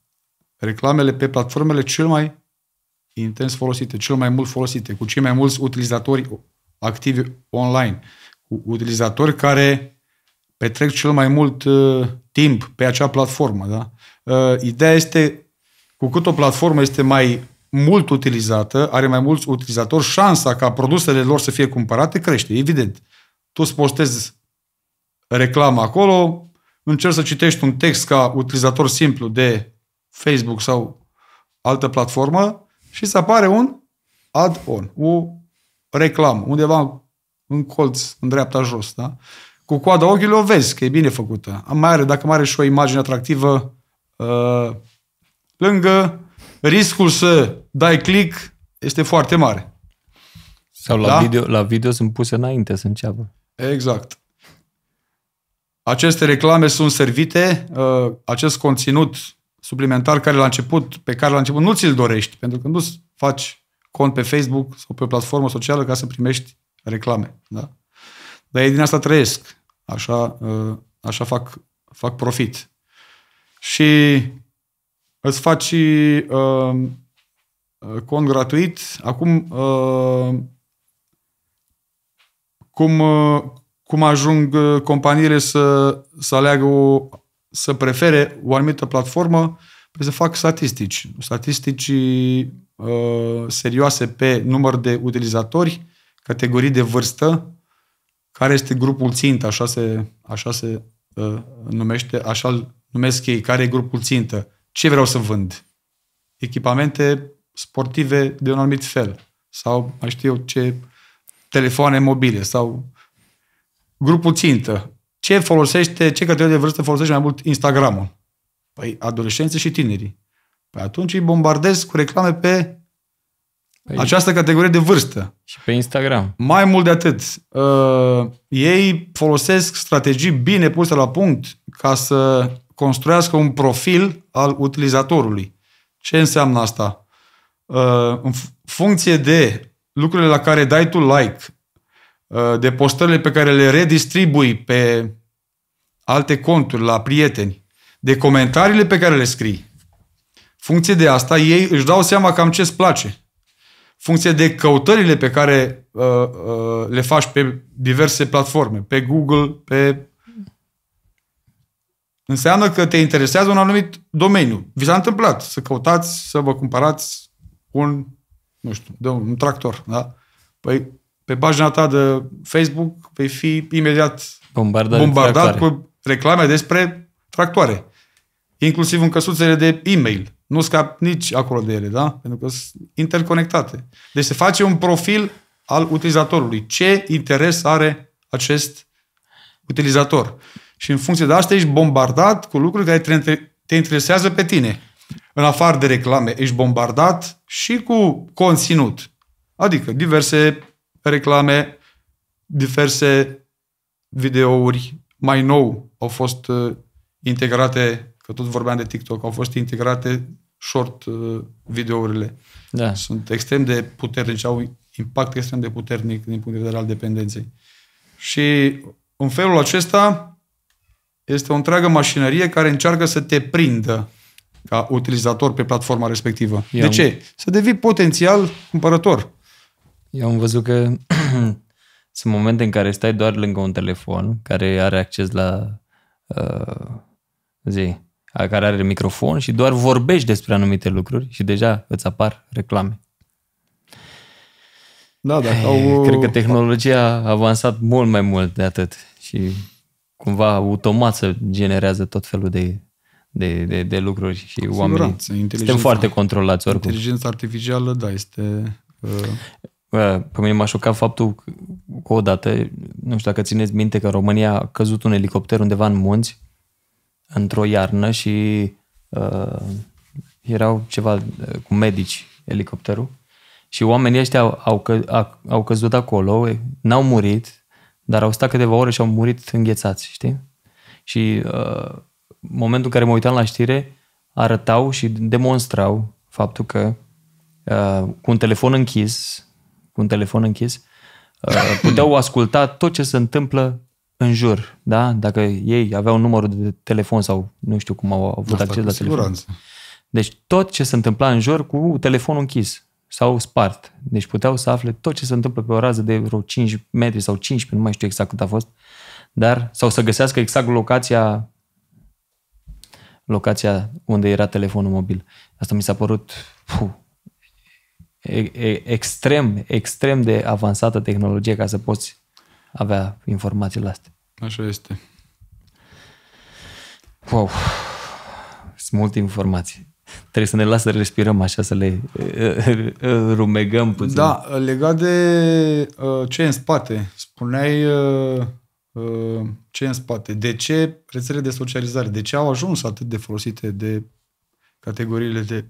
reclamele pe platformele cel mai intens folosite, cel mai mult folosite, cu cei mai mulți utilizatori activi online, cu utilizatori care petrec cel mai mult uh, timp pe acea platformă. Da? Uh, ideea este, cu cât o platformă este mai mult utilizată, are mai mulți utilizatori, șansa ca produsele lor să fie cumpărate crește, evident. Tu îți postezi reclamă acolo, încerci să citești un text ca utilizator simplu de Facebook sau altă platformă și îți apare un ad-on, o reclamă, undeva în colț, în dreapta jos. Da? cu coada ochiului o vezi, că e bine făcută. Mai are, dacă mai are și o imagine atractivă uh, lângă, riscul să dai click este foarte mare. Sau la, da? video, la video sunt puse înainte să înceapă. Exact. Aceste reclame sunt servite, uh, acest conținut suplimentar care la început, pe care la început nu ți-l dorești, pentru că nu faci cont pe Facebook sau pe o platformă socială ca să primești reclame. Da? Dar ei din asta trăiesc. Așa, uh, așa fac, fac profit. Și îți faci uh, cont gratuit. Acum, uh, cum, uh, cum ajung uh, companiile să, să aleagă o, să prefere o anumită platformă? Păi să fac statistici. Statistici uh, serioase pe număr de utilizatori, categorii de vârstă, care este grupul țintă, așa se, așa se uh, numește, așa numesc ei, care e grupul țintă, ce vreau să vând? Echipamente sportive de un anumit fel sau mai știu eu ce telefoane mobile sau grupul țintă. Ce folosește, ce categorie de vârstă folosește mai mult Instagramul? Păi adolescenții și tinerii. Păi atunci îi bombardez cu reclame pe Păi... Această categorie de vârstă. Și pe Instagram. Mai mult de atât, uh, ei folosesc strategii bine puse la punct ca să construiască un profil al utilizatorului. Ce înseamnă asta? Uh, în funcție de lucrurile la care dai tu like, uh, de postările pe care le redistribui pe alte conturi, la prieteni, de comentariile pe care le scrii, funcție de asta, ei își dau seama cam ce îți place funcție de căutările pe care uh, uh, le faci pe diverse platforme, pe Google, pe... Înseamnă că te interesează un anumit domeniu. Vi s-a întâmplat să căutați, să vă cumpărați un, nu știu, de un, un tractor, da? Păi pe pagina ta de Facebook vei fi imediat bombardat, bombardat cu reclame despre tractoare. Inclusiv în căsuțele de e-mail nu scap nici acolo de ele, da? Pentru că sunt interconectate. Deci se face un profil al utilizatorului. Ce interes are acest utilizator? Și în funcție de asta ești bombardat cu lucruri care te, interesează pe tine. În afară de reclame, ești bombardat și cu conținut. Adică diverse reclame, diverse videouri mai nou au fost uh, integrate, că tot vorbeam de TikTok, au fost integrate short uh, videourile. Da. Sunt extrem de puternici, au impact extrem de puternic din punct de vedere al dependenței. Și în felul acesta este o întreagă mașinărie care încearcă să te prindă ca utilizator pe platforma respectivă. Eu de ce? Să devii potențial cumpărător. Eu am văzut că sunt momente în care stai doar lângă un telefon care are acces la uh, zi, care are microfon și doar vorbești despre anumite lucruri și deja îți apar reclame. Da, da. Eh, au... Cred că tehnologia a avansat mult mai mult de atât și cumva automat să generează tot felul de, de, de, de lucruri și Cu oamenii. Suntem foarte controlați oricum. Inteligența artificială, da, este... Uh... Eh, pe mine m-a șocat faptul că odată, nu știu dacă țineți minte că în România a căzut un elicopter undeva în munți într-o iarnă și uh, erau ceva uh, cu medici elicopterul și oamenii ăștia au, au, că, au căzut acolo, n-au murit, dar au stat câteva ore și au murit înghețați, știi? Și uh, momentul în care mă uitam la știre, arătau și demonstrau faptul că uh, cu un telefon închis, cu un telefon închis, uh, puteau asculta tot ce se întâmplă în jur, da? Dacă ei aveau numărul de telefon sau nu știu cum au avut Asta acces la telefon. Siguranță. Deci tot ce se întâmpla în jur cu telefonul închis sau spart. Deci puteau să afle tot ce se întâmplă pe o rază de vreo 5 metri sau 15, nu mai știu exact cât a fost, dar sau să găsească exact locația locația unde era telefonul mobil. Asta mi s-a părut puh, e, e, extrem, extrem de avansată tehnologie ca să poți avea informațiile astea. Așa este. Wow, sunt multe informații. Trebuie să ne lasă să respirăm așa, să le uh, uh, rumegăm puțin. Da, legat de uh, ce e în spate, spuneai ce e în spate, de ce rețelele de socializare, de ce au ajuns atât de folosite de categoriile de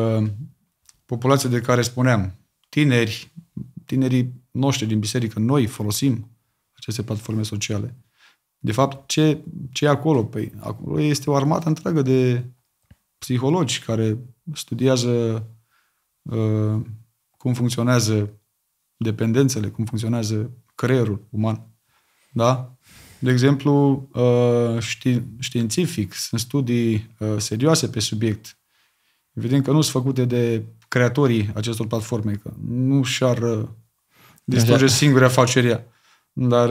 populație de care spuneam, tineri, tinerii noștri din biserică, noi folosim aceste platforme sociale. De fapt, ce, ce e acolo? Păi, acolo este o armată întreagă de psihologi care studiază uh, cum funcționează dependențele, cum funcționează creierul uman. Da? De exemplu, uh, ști, științific, sunt studii uh, serioase pe subiect. Evident că nu sunt făcute de creatorii acestor platforme, că nu și-ar distruge așa. singur afaceria. Dar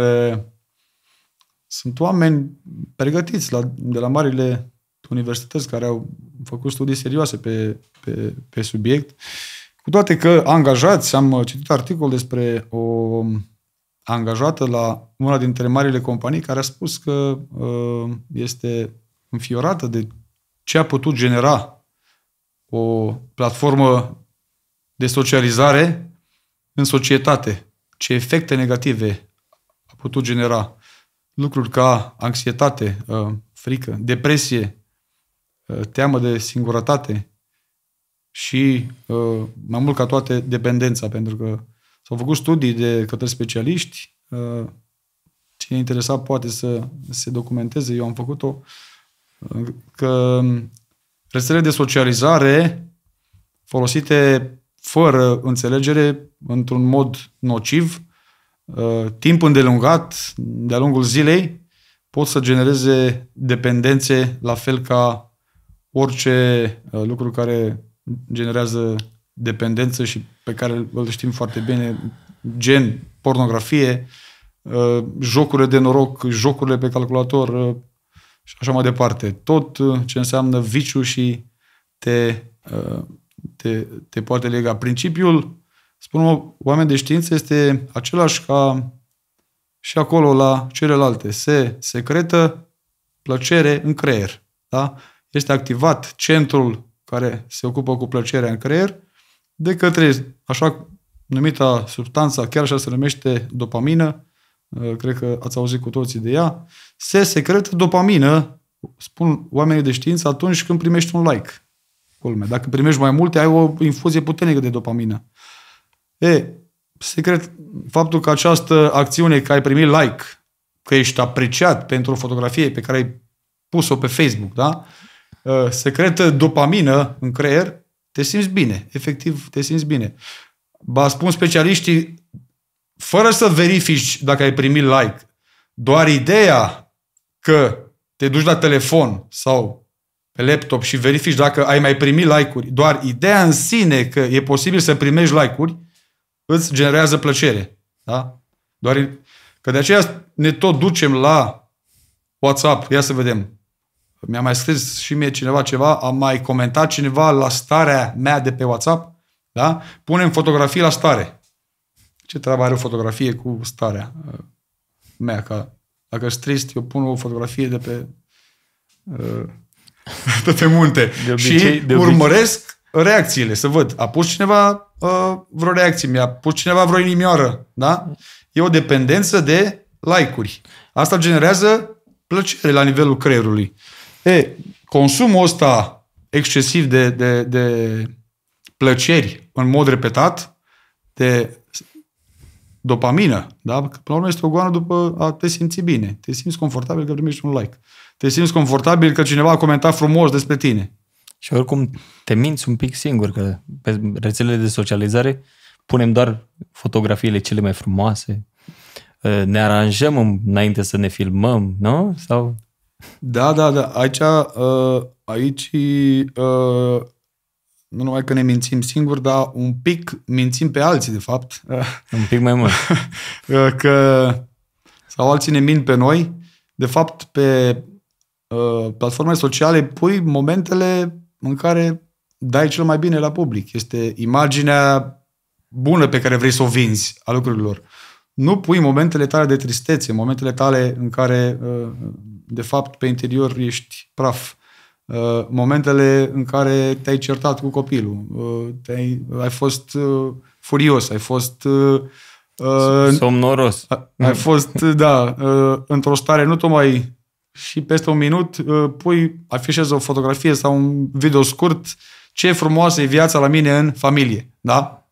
sunt oameni pregătiți la, de la marile universități care au făcut studii serioase pe, pe, pe subiect. Cu toate că angajați, am citit articol despre o angajată la una dintre marile companii care a spus că este înfiorată de ce a putut genera o platformă de socializare în societate ce efecte negative a putut genera. Lucruri ca anxietate, uh, frică, depresie, uh, teamă de singurătate și, uh, mai mult ca toate, dependența, pentru că s-au făcut studii de către specialiști. Cine e interesat poate să se documenteze, eu am făcut-o, că um, rețelele de socializare folosite fără înțelegere, într-un mod nociv, uh, timp îndelungat, de-a lungul zilei, pot să genereze dependențe la fel ca orice uh, lucru care generează dependență și pe care îl știm foarte bine, gen pornografie, uh, jocurile de noroc, jocurile pe calculator și așa mai departe. Tot ce înseamnă viciu și te te, te poate lega. Principiul, spun oameni de știință, este același ca și acolo la celelalte. Se secretă plăcere în creier. Da? Este activat centrul care se ocupă cu plăcerea în creier de către așa numita substanță, chiar așa se numește dopamină, uh, cred că ați auzit cu toții de ea, se secretă dopamină, spun oamenii de știință, atunci când primești un like. Culme. Dacă primești mai multe, ai o infuzie puternică de dopamină. E, secret, faptul că această acțiune, că ai primit like, că ești apreciat pentru o fotografie pe care ai pus-o pe Facebook, da? Ă, secretă dopamină în creier, te simți bine, efectiv te simți bine. Ba spun specialiștii, fără să verifici dacă ai primit like, doar ideea că te duci la telefon sau laptop și verifici dacă ai mai primit like-uri, doar ideea în sine că e posibil să primești like-uri îți generează plăcere. Da? Doar că de aceea ne tot ducem la WhatsApp. Ia să vedem. Mi-a mai scris și mie cineva ceva, a mai comentat cineva la starea mea de pe WhatsApp. Da? Punem fotografii la stare. Ce treabă are o fotografie cu starea uh, mea? că dacă ești trist, eu pun o fotografie de pe uh, toate munte. De obicei, și de urmăresc reacțiile, să văd. A pus cineva uh, vreo reacție, mi-a pus cineva vreo inimioară, da? E o dependență de like-uri. Asta generează plăcere la nivelul creierului. E, consumul ăsta excesiv de, de, de plăceri în mod repetat, de dopamină, da? Că, până la urmă este o goană după a te simți bine, te simți confortabil că primești un like te simți confortabil că cineva a comentat frumos despre tine. Și oricum te minți un pic singur că pe rețelele de socializare punem doar fotografiile cele mai frumoase, ă, ne aranjăm înainte să ne filmăm, nu? Sau... Da, da, da. Aici, ă, aici ă, nu numai că ne mințim singuri, dar un pic mințim pe alții, de fapt. Un pic mai mult. că sau alții ne mint pe noi. De fapt, pe Uh, platforme sociale pui momentele în care dai cel mai bine la public. Este imaginea bună pe care vrei să o vinzi a lucrurilor. Nu pui momentele tale de tristețe, momentele tale în care, uh, de fapt, pe interior ești praf. Uh, momentele în care te-ai certat cu copilul, te-ai, ai fost furios, ai fost somnoros. Ai mm. fost, da, într-o stare nu tocmai și peste un minut uh, pui, afișezi o fotografie sau un video scurt, ce frumoasă e viața la mine în familie. Da?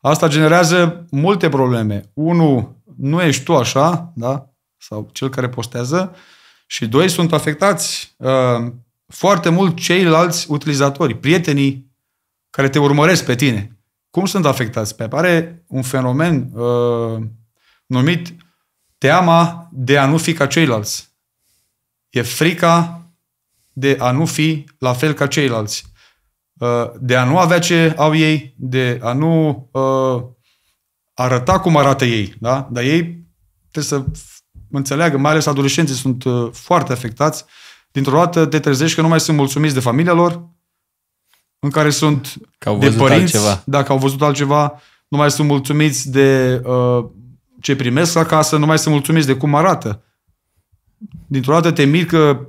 Asta generează multe probleme. Unu, nu ești tu așa, da? sau cel care postează, și doi, sunt afectați uh, foarte mult ceilalți utilizatori, prietenii care te urmăresc pe tine. Cum sunt afectați? Pe apare un fenomen uh, numit teama de a nu fi ca ceilalți. E frica de a nu fi la fel ca ceilalți. Uh, de a nu avea ce au ei, de a nu uh, arăta cum arată ei. Da? Dar ei trebuie să înțeleagă, mai ales adolescenții sunt uh, foarte afectați. Dintr-o dată te trezești că nu mai sunt mulțumiți de familia lor, în care sunt că au văzut de părinți, altceva. dacă au văzut altceva, nu mai sunt mulțumiți de uh, ce primesc acasă, nu mai sunt mulțumiți de cum arată dintr-o dată te miri că,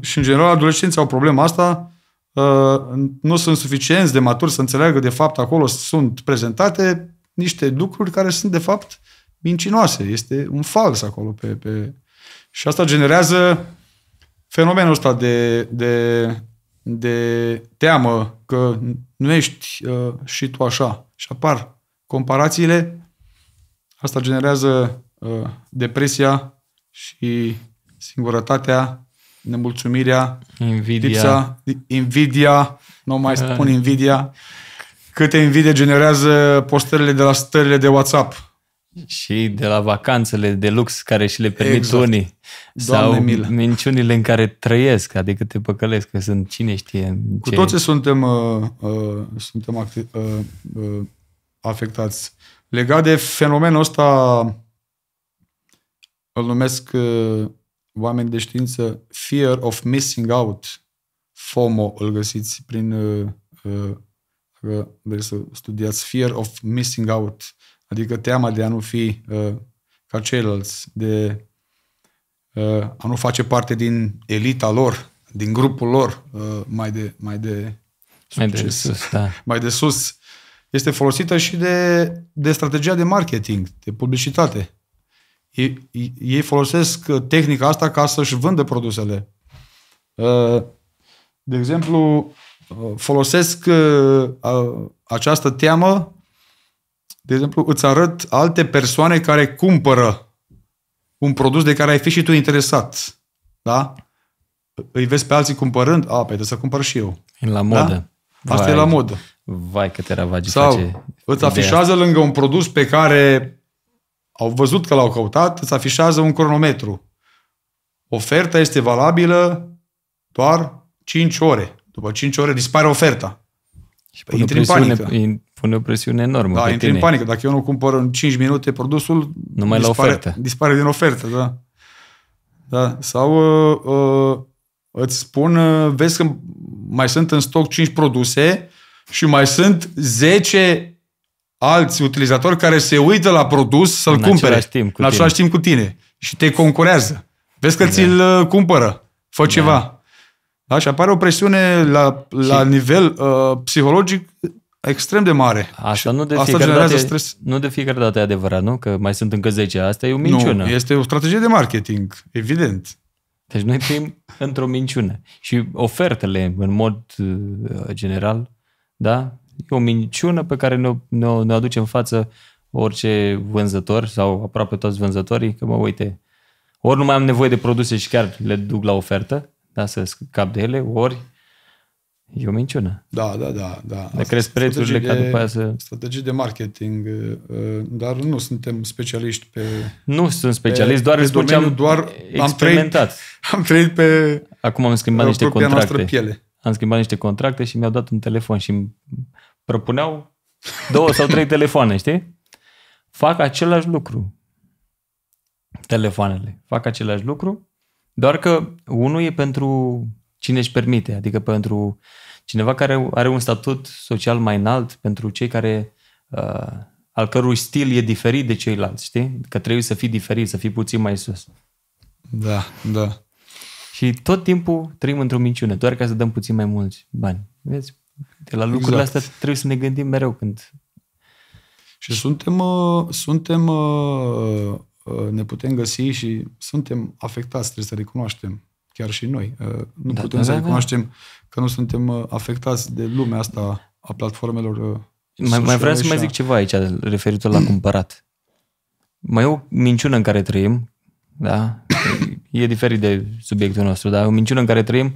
și în general adolescenții au problema asta, uh, nu sunt suficienți de maturi să înțeleagă de fapt acolo sunt prezentate niște lucruri care sunt de fapt mincinoase. Este un fals acolo pe, pe... Și asta generează fenomenul ăsta de, de, de teamă că nu ești uh, și tu așa. Și apar comparațiile. Asta generează uh, depresia și singurătatea, nemulțumirea, invidia, lipsa, invidia nu mai spun invidia, câte invidie generează postările de la stările de WhatsApp. Și de la vacanțele de lux care și le permit exact. unii. sau milă. minciunile în care trăiesc, adică te păcălesc că sunt cine știe. Ce... Cu toții suntem, uh, uh, suntem acti- uh, uh, afectați. Legat de fenomenul ăsta, îl numesc uh, oameni de știință, fear of missing out, FOMO îl găsiți prin, dacă uh, uh, vreți să studiați, fear of missing out, adică teama de a nu fi uh, ca ceilalți, de a nu face parte din elita lor, din grupul lor mai de, mai de mai de sus, da. mai de sus. Este folosită și de, de strategia de marketing, de publicitate ei, ei folosesc uh, tehnica asta ca să-și vândă produsele. Uh, de exemplu, uh, folosesc această teamă, de exemplu, îți arăt alte persoane care cumpără un produs de care ai fi și tu interesat. Da? Îi vezi pe alții cumpărând, a, pe păi să cumpăr și eu. E la modă. Da? Asta vai, e la modă. Vai câte ravagii Sau face îți afișează lângă un produs pe care au văzut că l-au căutat, îți afișează un cronometru. Oferta este valabilă doar 5 ore. După 5 ore dispare oferta. Și păi pune intri presiune, în panică. Pune o presiune enormă. Da, pe intri tine. în panică. Dacă eu nu cumpăr în 5 minute produsul, Numai dispare, la ofertă. dispare din ofertă. Da. da. Sau uh, uh, îți spun, uh, vezi că mai sunt în stoc 5 produse și mai sunt 10 alți utilizatori care se uită la produs să-l în cumpere. Același timp cu în același timp cu tine. Și te concurează. Vezi că da. ți-l uh, cumpără. Fă da. ceva. Da? Și apare o presiune la, la și... nivel uh, psihologic extrem de mare. Asta nu de asta fiecare dată, stres. Nu de fiecare dată e adevărat, nu? Că mai sunt încă 10. Asta e o minciună. Nu, este o strategie de marketing, evident. Deci noi trăim într-o minciună. Și ofertele, în mod uh, general, da? E o minciună pe care ne-o, ne ne aduce în față orice vânzător sau aproape toți vânzătorii, că mă uite, ori nu mai am nevoie de produse și chiar le duc la ofertă, da, să scap de ele, ori e o minciună. Da, da, da. da. Le cresc prețurile ca după aia să... Strategii de marketing, uh, dar nu suntem specialiști pe... Nu sunt specialiști, doar îți duceam doar experimentat. Am trăit, am trăit pe Acum am schimbat niște contracte. Piele. Am schimbat niște contracte și mi-au dat un telefon și Propuneau două sau trei telefoane, știi? Fac același lucru. Telefoanele. Fac același lucru, doar că unul e pentru cine își permite, adică pentru cineva care are un statut social mai înalt, pentru cei care uh, al cărui stil e diferit de ceilalți, știi? Că trebuie să fii diferit, să fii puțin mai sus. Da, da. Și tot timpul trăim într-o minciune, doar ca să dăm puțin mai mulți bani. Vezi? De la lucrurile exact. astea trebuie să ne gândim mereu când... Și suntem, uh, suntem uh, uh, ne putem găsi și suntem afectați, trebuie să recunoaștem, chiar și noi. Nu da, putem da, să da, da. recunoaștem da. că nu suntem afectați de lumea asta a platformelor mai, mai vreau să mai zic ceva aici referitor la cumpărat. Mai e o minciună în care trăim, da? E diferit de subiectul nostru, dar o minciună în care trăim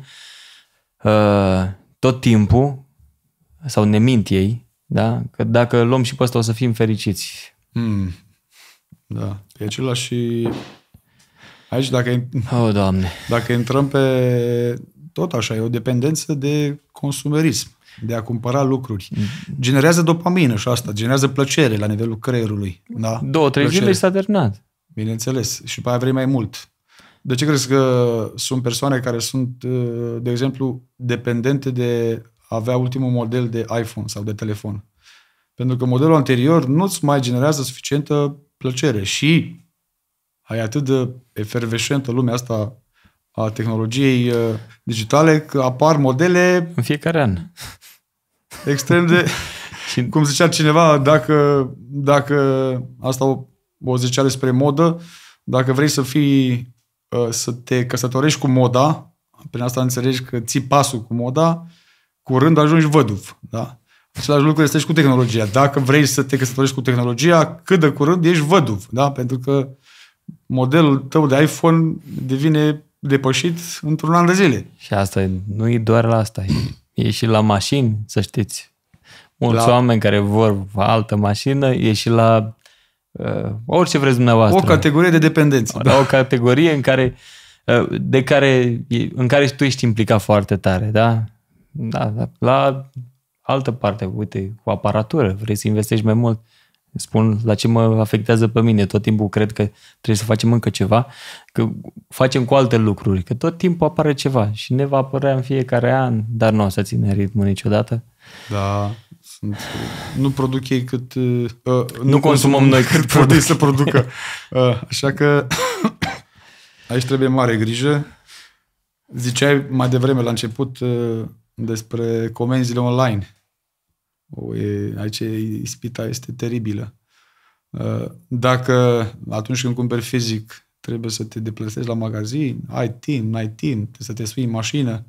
tot timpul sau ne mint ei, da? că dacă luăm și pe ăsta o să fim fericiți. Mm. Da, e același și... Aici dacă... Oh, Doamne! Dacă intrăm pe... Tot așa, e o dependență de consumerism, de a cumpăra lucruri. Hmm. Generează dopamină și asta, generează plăcere la nivelul creierului. Da? Două, trei plăcere. zile și s-a terminat. Bineînțeles. Și pe aia vrei mai mult. De ce crezi că sunt persoane care sunt, uh, de exemplu, dependente de avea ultimul model de iPhone sau de telefon. Pentru că modelul anterior nu-ți mai generează suficientă plăcere și ai atât de efervescentă lumea asta a tehnologiei uh, digitale că apar modele... În fiecare an. Extrem de... cum zicea cineva, dacă, dacă asta o, o zicea despre modă, dacă vrei să fii, uh, să te căsătorești cu moda, prin asta înțelegi că ții pasul cu moda, curând ajungi văduv. Da? Același lucru este și cu tehnologia. Dacă vrei să te căsătorești cu tehnologia, cât de curând ești văduv. Da? Pentru că modelul tău de iPhone devine depășit într-un an de zile. Și asta nu e doar la asta, e, e și la mașini, să știți. Mulți la... oameni care vor altă mașină, e și la uh, orice vreți dumneavoastră. O categorie de dependență. Da. O categorie în care, uh, de care, în care tu ești implicat foarte tare, da? Da, da. La altă parte, uite, cu aparatură, vrei să investești mai mult, spun la ce mă afectează pe mine. Tot timpul cred că trebuie să facem încă ceva, că facem cu alte lucruri, că tot timpul apare ceva și ne va apărea în fiecare an, dar nu o să ține ritmul niciodată. Da, sunt, nu produc ei cât... Uh, uh nu, nu consumăm noi cât, produc. să producă. Uh, așa că aici trebuie mare grijă. Ziceai mai devreme la început uh, despre comenzile online. O, e, aici ispita este teribilă. Uh, dacă atunci când cumperi fizic trebuie să te deplasezi la magazin, ai timp, n-ai timp, trebuie să te spui în mașină,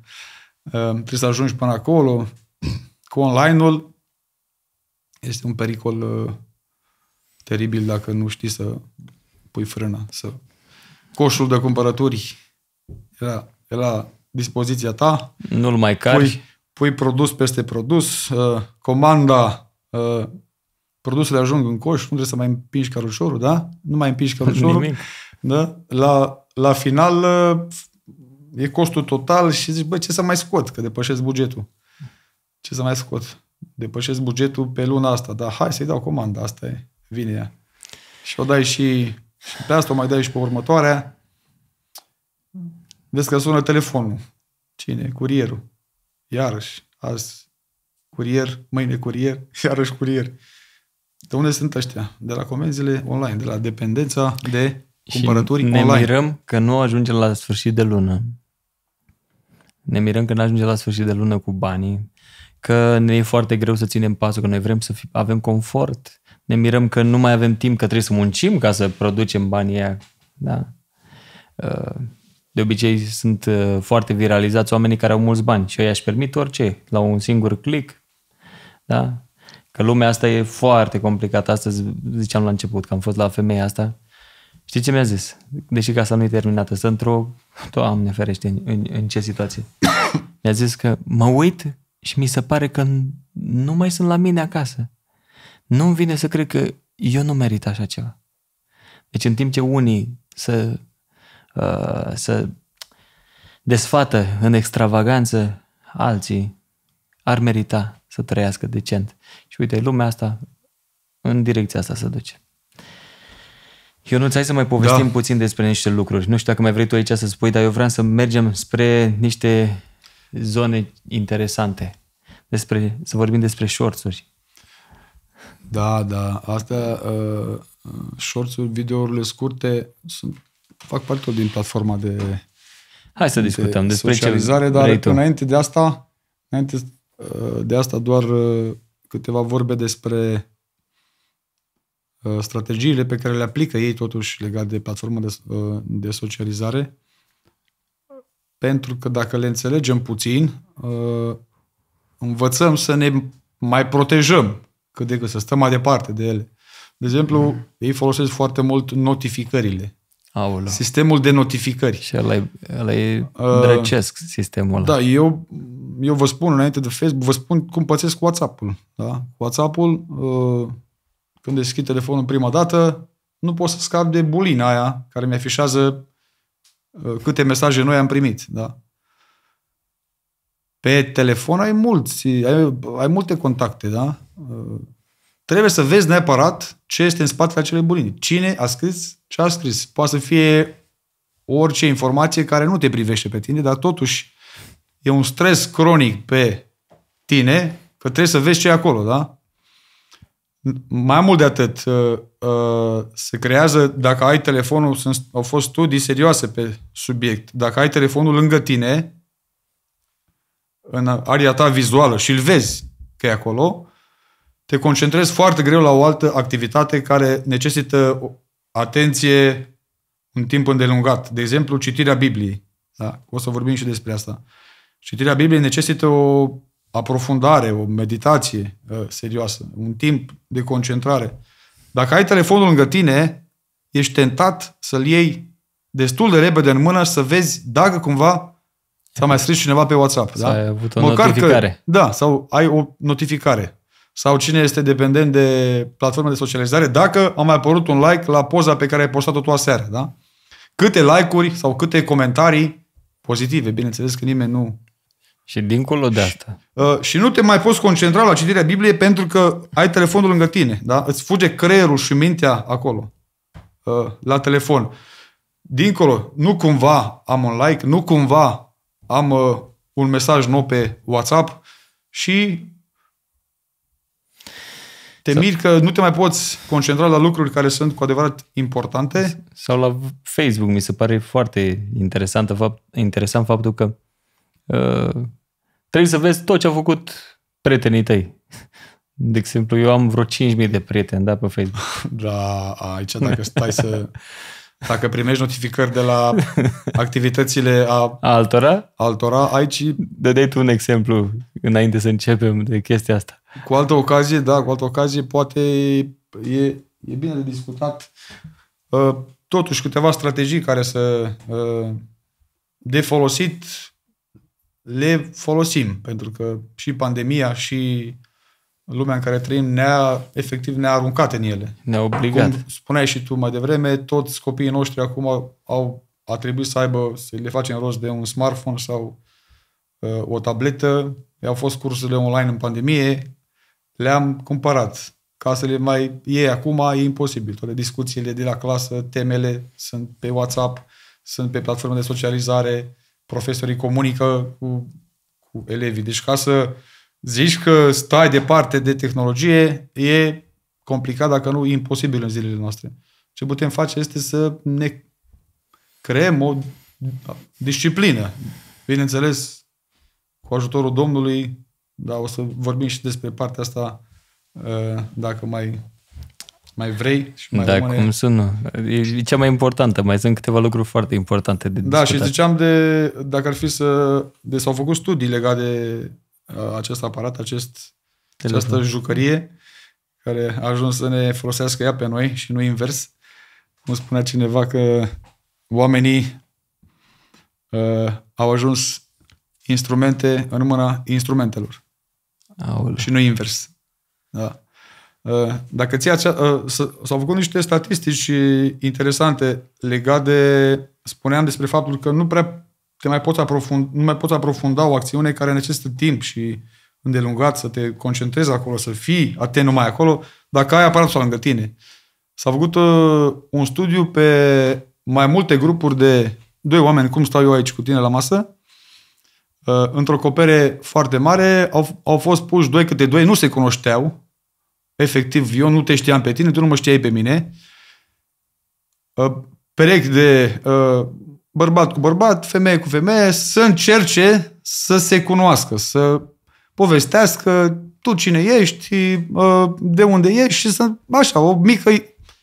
uh, trebuie să ajungi până acolo. Cu online-ul este un pericol uh, teribil dacă nu știi să pui frâna. Să... Coșul de cumpărături era, era dispoziția ta. Nu-l mai cari. Pui, pui produs peste produs, uh, comanda, uh, produsele ajung în coș, nu trebuie să mai împingi carușorul, da? Nu mai împingi carușorul. Nimic. Da? La, la final uh, e costul total și zici, bă, ce să mai scot, că depășesc bugetul. Ce să mai scot? Depășesc bugetul pe luna asta, dar hai să-i dau comanda, asta e, vine ea. Și o dai și, și pe asta o mai dai și pe următoarea Vezi că sună telefonul. Cine? Curierul. Iarăși, azi curier, mâine curier, iarăși curier. De unde sunt ăștia? De la comenzile online, de la dependența de cumpărături și ne online. ne mirăm că nu ajunge la sfârșit de lună. Ne mirăm că nu ajunge la sfârșit de lună cu banii, că ne e foarte greu să ținem pasul, că noi vrem să fi, avem confort. Ne mirăm că nu mai avem timp, că trebuie să muncim ca să producem banii aia. Da. Uh, de obicei sunt uh, foarte viralizați oamenii care au mulți bani și ei aș permit orice, la un singur click. Da? Că lumea asta e foarte complicată. Astăzi ziceam la început că am fost la femeia asta. Știi ce mi-a zis? Deși casa nu e terminată, sunt într-o... Doamne ferește, în, în, în ce situație? mi-a zis că mă uit și mi se pare că nu mai sunt la mine acasă. Nu-mi vine să cred că eu nu merit așa ceva. Deci în timp ce unii să Uh, să desfată în extravaganță alții, ar merita să trăiască decent. Și uite, lumea asta în direcția asta se duce. Eu nu ți-ai să mai povestim da. puțin despre niște lucruri. Nu știu dacă mai vrei tu aici să spui, dar eu vreau să mergem spre niște zone interesante. Despre, să vorbim despre șorțuri. Da, da. Asta, uh, uh, șorțuri, videourile scurte sunt fac parte tot din platforma de Hai să discutăm de despre socializare, ce dar tu. înainte de asta, înainte uh, de asta doar uh, câteva vorbe despre uh, strategiile pe care le aplică ei totuși legat de platforma de, de socializare, pentru că dacă le înțelegem puțin, învățăm să ne mai protejăm cât de cât, să stăm mai departe de ele. De exemplu, mm. ei folosesc foarte mult notificările. Aula. Sistemul de notificări. Și ăla e, ăla e drăcesc, uh, sistemul ăla. Da, eu, eu vă spun înainte de Facebook, vă spun cum pățesc WhatsApp-ul. Da? WhatsApp-ul, uh, când deschid telefonul prima dată, nu pot să scap de bulina aia care mi afișează uh, câte mesaje noi am primit. Da? Pe telefon ai mulți, ai, ai multe contacte, da? Uh, trebuie să vezi neapărat ce este în spatele acelei buline. Cine a scris ce a scris. Poate să fie orice informație care nu te privește pe tine, dar totuși e un stres cronic pe tine că trebuie să vezi ce e acolo, da? Mai mult de atât, uh, uh, se creează, dacă ai telefonul, au fost studii serioase pe subiect, dacă ai telefonul lângă tine, în aria ta vizuală și îl vezi că e acolo, te concentrezi foarte greu la o altă activitate care necesită atenție un timp îndelungat. De exemplu, citirea Bibliei. Da? O să vorbim și despre asta. Citirea Bibliei necesită o aprofundare, o meditație uh, serioasă, un timp de concentrare. Dacă ai telefonul lângă tine, ești tentat să-l iei destul de repede în mână să vezi dacă cumva s-a mai scris cineva pe WhatsApp. Da? S-a da? avut o Măcar notificare. Că, da, sau ai o notificare sau cine este dependent de platforme de socializare, dacă a mai apărut un like la poza pe care ai postat-o tu aseară, da? Câte like-uri sau câte comentarii pozitive, bineînțeles că nimeni nu... Și dincolo de asta. Și, uh, și nu te mai poți concentra la citirea Bibliei pentru că ai telefonul lângă tine, da? Îți fuge creierul și mintea acolo, uh, la telefon. Dincolo, nu cumva am un like, nu cumva am uh, un mesaj nou pe WhatsApp și te sau... miri că nu te mai poți concentra la lucruri care sunt cu adevărat importante? Sau la Facebook mi se pare foarte interesant fapt, interesant faptul că uh, trebuie să vezi tot ce au făcut prietenii tăi. De exemplu, eu am vreo 5.000 de prieteni, da, pe Facebook. Da, aici dacă stai să... Dacă primești notificări de la activitățile a altora, altora aici... Dădeai tu un exemplu înainte să începem de chestia asta. Cu altă ocazie, da, cu altă ocazie, poate e, e bine de discutat uh, totuși câteva strategii care să uh, de folosit le folosim, pentru că și pandemia și lumea în care trăim ne-a, efectiv, ne-a aruncat în ele. Ne-a obligat. Cum spuneai și tu mai devreme, toți copiii noștri acum au, au a trebuit să aibă, să le facem rost de un smartphone sau uh, o tabletă. Au fost cursurile online în pandemie, le-am cumpărat. Ca să le mai iei acum e imposibil. Toate discuțiile de la clasă, temele sunt pe WhatsApp, sunt pe platforme de socializare, profesorii comunică cu, cu elevii. Deci ca să uh, Zici că stai departe de tehnologie, e complicat, dacă nu imposibil în zilele noastre. Ce putem face este să ne creăm o disciplină. Bineînțeles, cu ajutorul Domnului, dar o să vorbim și despre partea asta uh, dacă mai mai vrei și mai Da, rămâne... cum sună E cea mai importantă. Mai sunt câteva lucruri foarte importante de discutat. Da, și ziceam de, dacă ar fi să, de s-au făcut studii legate de Uh, acest aparat, acest, această jucărie care a ajuns să ne folosească ea pe noi și nu invers. Cum spunea cineva că oamenii uh, au ajuns instrumente în mâna instrumentelor. Aoleu. Și nu invers. Da. Uh, dacă ți acea, uh, s-au făcut niște statistici interesante legate de, spuneam despre faptul că nu prea te mai poți aprofunda, nu mai poți aprofunda o acțiune care necesită timp și îndelungat, să te concentrezi acolo, să fii atent numai acolo, dacă ai aparatul lângă tine. S-a făcut uh, un studiu pe mai multe grupuri de doi oameni, cum stau eu aici cu tine la masă, uh, într-o copere foarte mare, au, au fost puși doi câte doi, nu se cunoșteau, efectiv, eu nu te știam pe tine, tu nu mă știai pe mine, uh, perechi de uh, bărbat cu bărbat, femeie cu femeie, să încerce să se cunoască, să povestească tu cine ești, uh, de unde ești și să, așa, o mică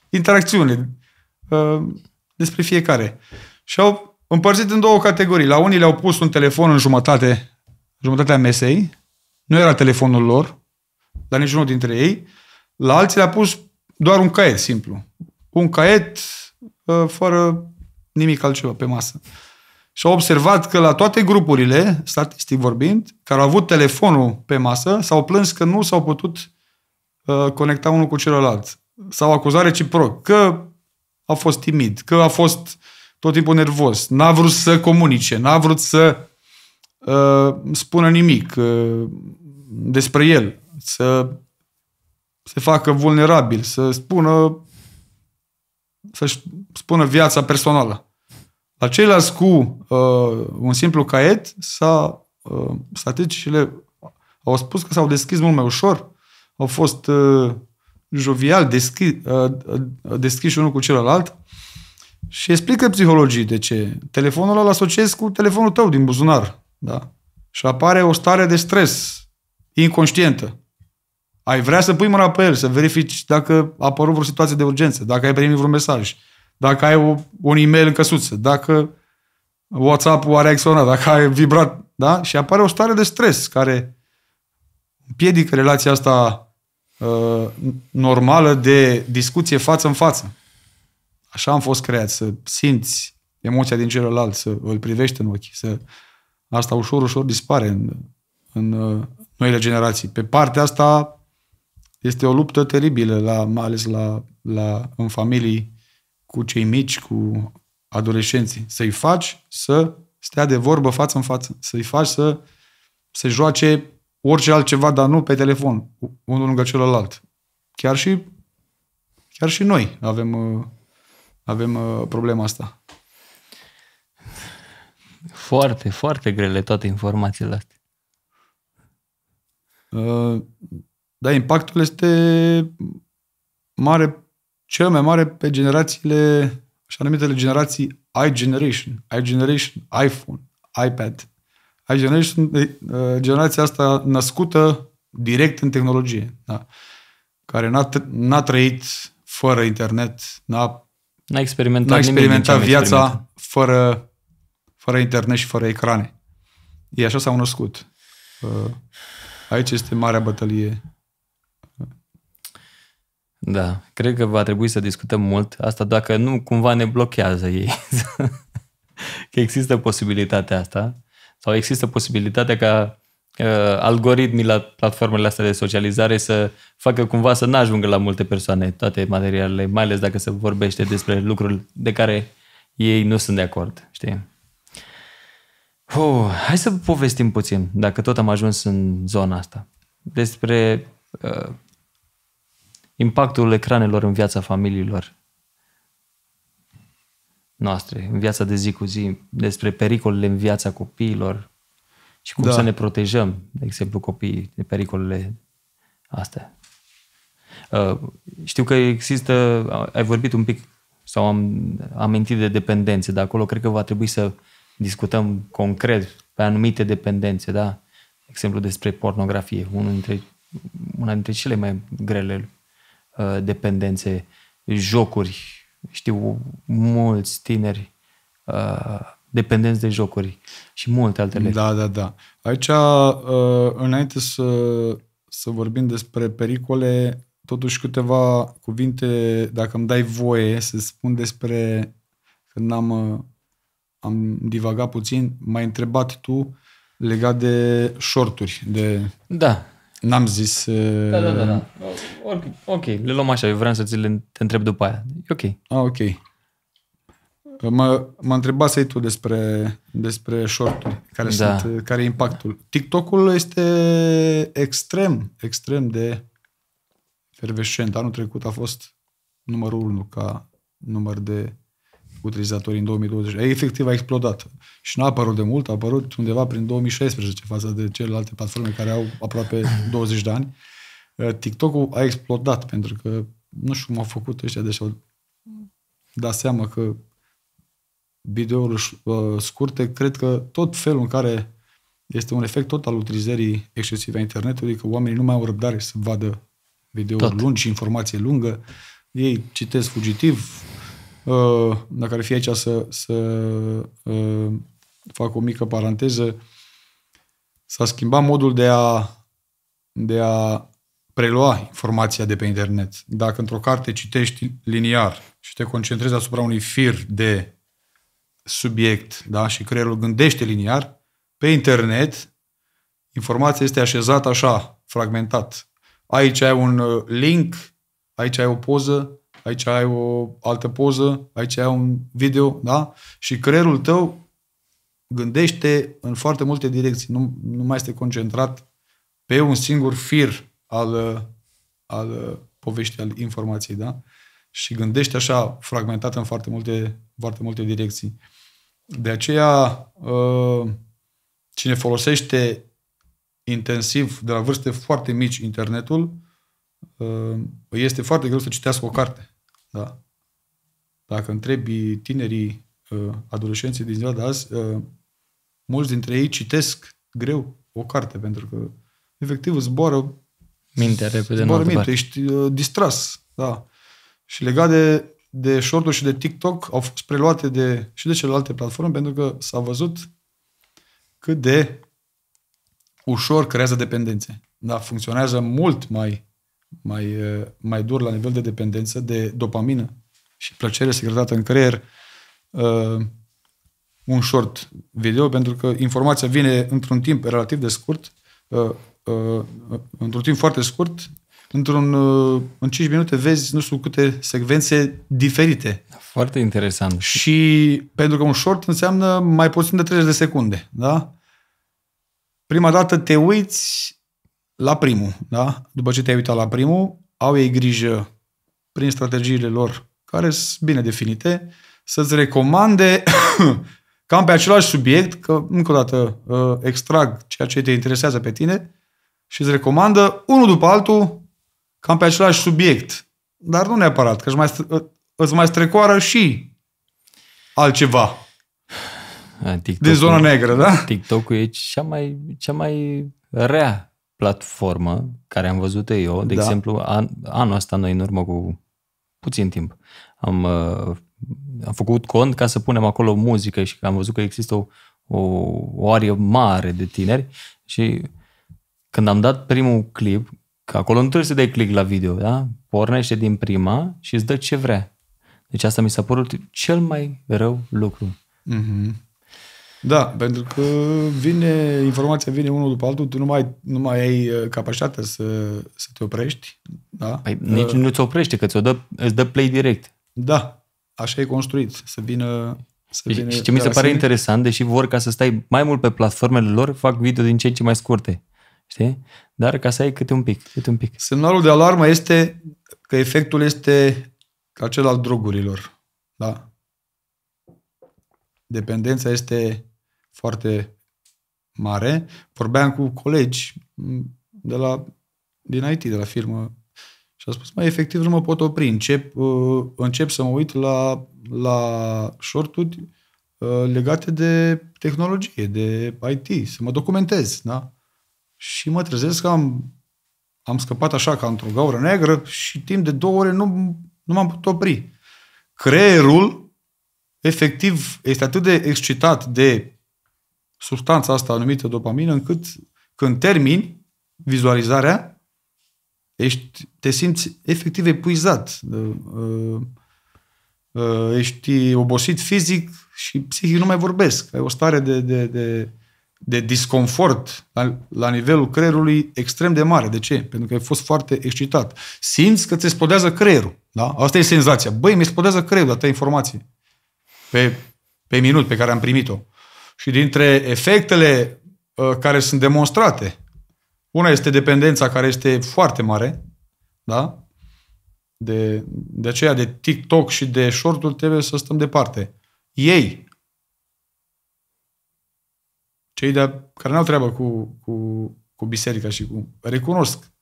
interacțiune uh, despre fiecare. Și au împărțit în două categorii. La unii le-au pus un telefon în jumătate, jumătatea mesei, nu era telefonul lor, nici niciunul dintre ei. La alții le-a pus doar un caiet simplu. Un caiet uh, fără nimic altceva pe masă. Și au observat că la toate grupurile, statistic vorbind, care au avut telefonul pe masă, s-au plâns că nu s-au putut uh, conecta unul cu celălalt. S-au acuzat reciproc că a fost timid, că a fost tot timpul nervos, n-a vrut să comunice, n-a vrut să uh, spună nimic uh, despre el, să se facă vulnerabil, să spună să-și spună viața personală. La ceilalți cu uh, un simplu caiet, s-a, uh, statisticile au spus că s-au deschis mult mai ușor, au fost uh, jovial deschis, uh, uh, deschiși unul cu celălalt și explică psihologii de ce. Telefonul ăla asociezi cu telefonul tău din buzunar. Da? Și apare o stare de stres inconștientă. Ai vrea să pui mâna pe el, să verifici dacă a apărut vreo situație de urgență, dacă ai primit vreun mesaj, dacă ai o, un e-mail în căsuță, dacă WhatsApp-ul a reacționat, dacă ai vibrat, da? Și apare o stare de stres care împiedică relația asta uh, normală de discuție față în față. Așa am fost creat, să simți emoția din celălalt, să îl privești în ochi, să... Asta ușor, ușor dispare în, în uh, noile generații. Pe partea asta este o luptă teribilă, la, mai ales la, la, în familii cu cei mici, cu adolescenții. Să-i faci să stea de vorbă față în față. Să-i faci să se joace orice altceva, dar nu pe telefon, unul lângă celălalt. Chiar și, chiar și noi avem, uh, avem uh, problema asta. Foarte, foarte grele toate informațiile astea. Uh, da, impactul este mare cel mai mare pe generațiile, așa numitele generații iGeneration, iGeneration, iPhone, iPad. iGeneration, uh, generația asta născută direct în tehnologie, da. care n-a, n-a trăit fără internet, n-a, n-a experimentat, n-a experimentat viața experimentat. Fără, fără internet și fără ecrane. E așa s-au născut. Uh, aici este marea bătălie da, cred că va trebui să discutăm mult asta dacă nu cumva ne blochează ei. că există posibilitatea asta sau există posibilitatea ca uh, algoritmii la platformele astea de socializare să facă cumva să nu ajungă la multe persoane toate materialele, mai ales dacă se vorbește despre lucruri de care ei nu sunt de acord, știi? Oh, hai să povestim puțin, dacă tot am ajuns în zona asta, despre uh, impactul ecranelor în viața familiilor noastre, în viața de zi cu zi, despre pericolele în viața copiilor și cum da. să ne protejăm, de exemplu, copiii de pericolele astea. Uh, știu că există, ai vorbit un pic sau am amintit de dependențe, dar acolo cred că va trebui să discutăm concret pe anumite dependențe, da? exemplu, despre pornografie, unul dintre, una dintre cele mai grele Uh, dependențe, jocuri. Știu mulți tineri uh, dependenți de jocuri și multe altele. Da, da, da. Aici, uh, înainte să, să vorbim despre pericole, totuși câteva cuvinte, dacă îmi dai voie să spun despre când am, uh, am divagat puțin, m-ai întrebat tu legat de shorturi. De... Da. N-am zis... Uh... Da, da, da. Uh, da. O, ok, le luăm așa, eu vreau să ți le te întreb după aia. E ok. Ah, ok. Mă, mă întreba să tu despre, despre short care, da. sunt, uh, care e impactul. TikTok-ul este extrem, extrem de ferveșent. Anul trecut a fost numărul 1 ca număr de utilizatorii în 2020. E, efectiv a explodat. Și nu a apărut de mult, a apărut undeva prin 2016 față de celelalte platforme care au aproape 20 de ani. Uh, TikTok-ul a explodat pentru că nu știu cum au făcut ăștia, deci au dat seama că videourile uh, scurte, cred că tot felul în care este un efect tot al utilizării excesive a internetului, că oamenii nu mai au răbdare să vadă videouri lungi și informație lungă. Ei citesc fugitiv, Uh, dacă ar fi aici să, să uh, fac o mică paranteză, s-a schimbat modul de a, de a prelua informația de pe internet. Dacă într-o carte citești liniar și te concentrezi asupra unui fir de subiect da? și creierul gândește liniar, pe internet informația este așezată așa, fragmentat. Aici ai un uh, link, aici ai o poză, aici ai o altă poză, aici ai un video, da? Și creierul tău gândește în foarte multe direcții, nu, nu mai este concentrat pe un singur fir al, al poveștii, al informației, da? Și gândește așa, fragmentat în foarte multe, foarte multe direcții. De aceea, uh, cine folosește intensiv, de la vârste foarte mici, internetul, uh, este foarte greu să citească o carte. Da? Dacă întrebi tinerii, uh, adolescenții din ziua de azi, uh, mulți dintre ei citesc greu o carte, pentru că efectiv zboară mintea repede. Zboară minte, ești uh, distras. Da. Și legat de, de short și de TikTok, au fost preluate de, și de celelalte platforme, pentru că s-a văzut cât de ușor creează dependențe. Da, funcționează mult mai mai, mai dur la nivel de dependență, de dopamină și plăcere secretată în creier, uh, un short video, pentru că informația vine într-un timp relativ de scurt, uh, uh, într-un timp foarte scurt, într-un, în 5 minute vezi nu știu câte secvențe diferite. Da, foarte interesant. Și pentru că un short înseamnă mai puțin de 30 de secunde, da? Prima dată te uiți, la primul, da? După ce te-ai uitat la primul, au ei grijă prin strategiile lor, care sunt bine definite, să-ți recomande cam pe același subiect, că încă o dată ă, extrag ceea ce te interesează pe tine și îți recomandă unul după altul cam pe același subiect. Dar nu neapărat, că ă, îți mai, mai strecoară și altceva. Ah, TikTok-ul, din zona neagră, da? TikTok-ul e cea mai, cea mai rea platformă care am văzut eu, de da. exemplu, an, anul ăsta noi în urmă cu puțin timp am, uh, am făcut cont ca să punem acolo muzică și am văzut că există o, o, o arie mare de tineri și când am dat primul clip, că acolo nu trebuie să dai click la video, da? Pornește din prima și îți dă ce vrea. Deci asta mi s-a părut cel mai rău lucru. Mm-hmm. Da, pentru că vine, informația vine unul după altul, tu nu mai, nu mai ai uh, capacitatea să, să te oprești. Da? Păi uh, nici nu ți oprește, că ți-o dă, îți dă play direct. Da, așa e construit, să vină... Să și, deci, vină și ce mi se pare sine. interesant, deși vor ca să stai mai mult pe platformele lor, fac video din ce în ce mai scurte. Știi? Dar ca să ai câte un pic, câte un pic. Semnalul de alarmă este că efectul este ca cel al drogurilor. Da? Dependența este foarte mare. Vorbeam cu colegi de la, din IT, de la firmă, și a spus, mai efectiv nu mă pot opri, încep, uh, încep să mă uit la, la shorturi uh, legate de tehnologie, de IT, să mă documentez, da? Și mă trezesc că am, am scăpat așa ca într-o gaură neagră și timp de două ore nu, nu m-am putut opri. Creierul efectiv este atât de excitat de substanța asta anumită dopamină, încât când termini vizualizarea, ești, te simți efectiv epuizat. Uh, uh, ești obosit fizic și psihic nu mai vorbesc. Ai o stare de, de, de, de disconfort la, la nivelul creierului extrem de mare. De ce? Pentru că ai fost foarte excitat. Simți că ți explodează creierul. Da? Asta e senzația. Băi, mi explodează creierul de atâtea informații pe, pe minut pe care am primit-o. Și dintre efectele uh, care sunt demonstrate, una este dependența care este foarte mare, da? De, de aceea de TikTok și de short trebuie să stăm departe. Ei, cei de care n-au treabă cu, cu, cu biserica și cu... Recunosc.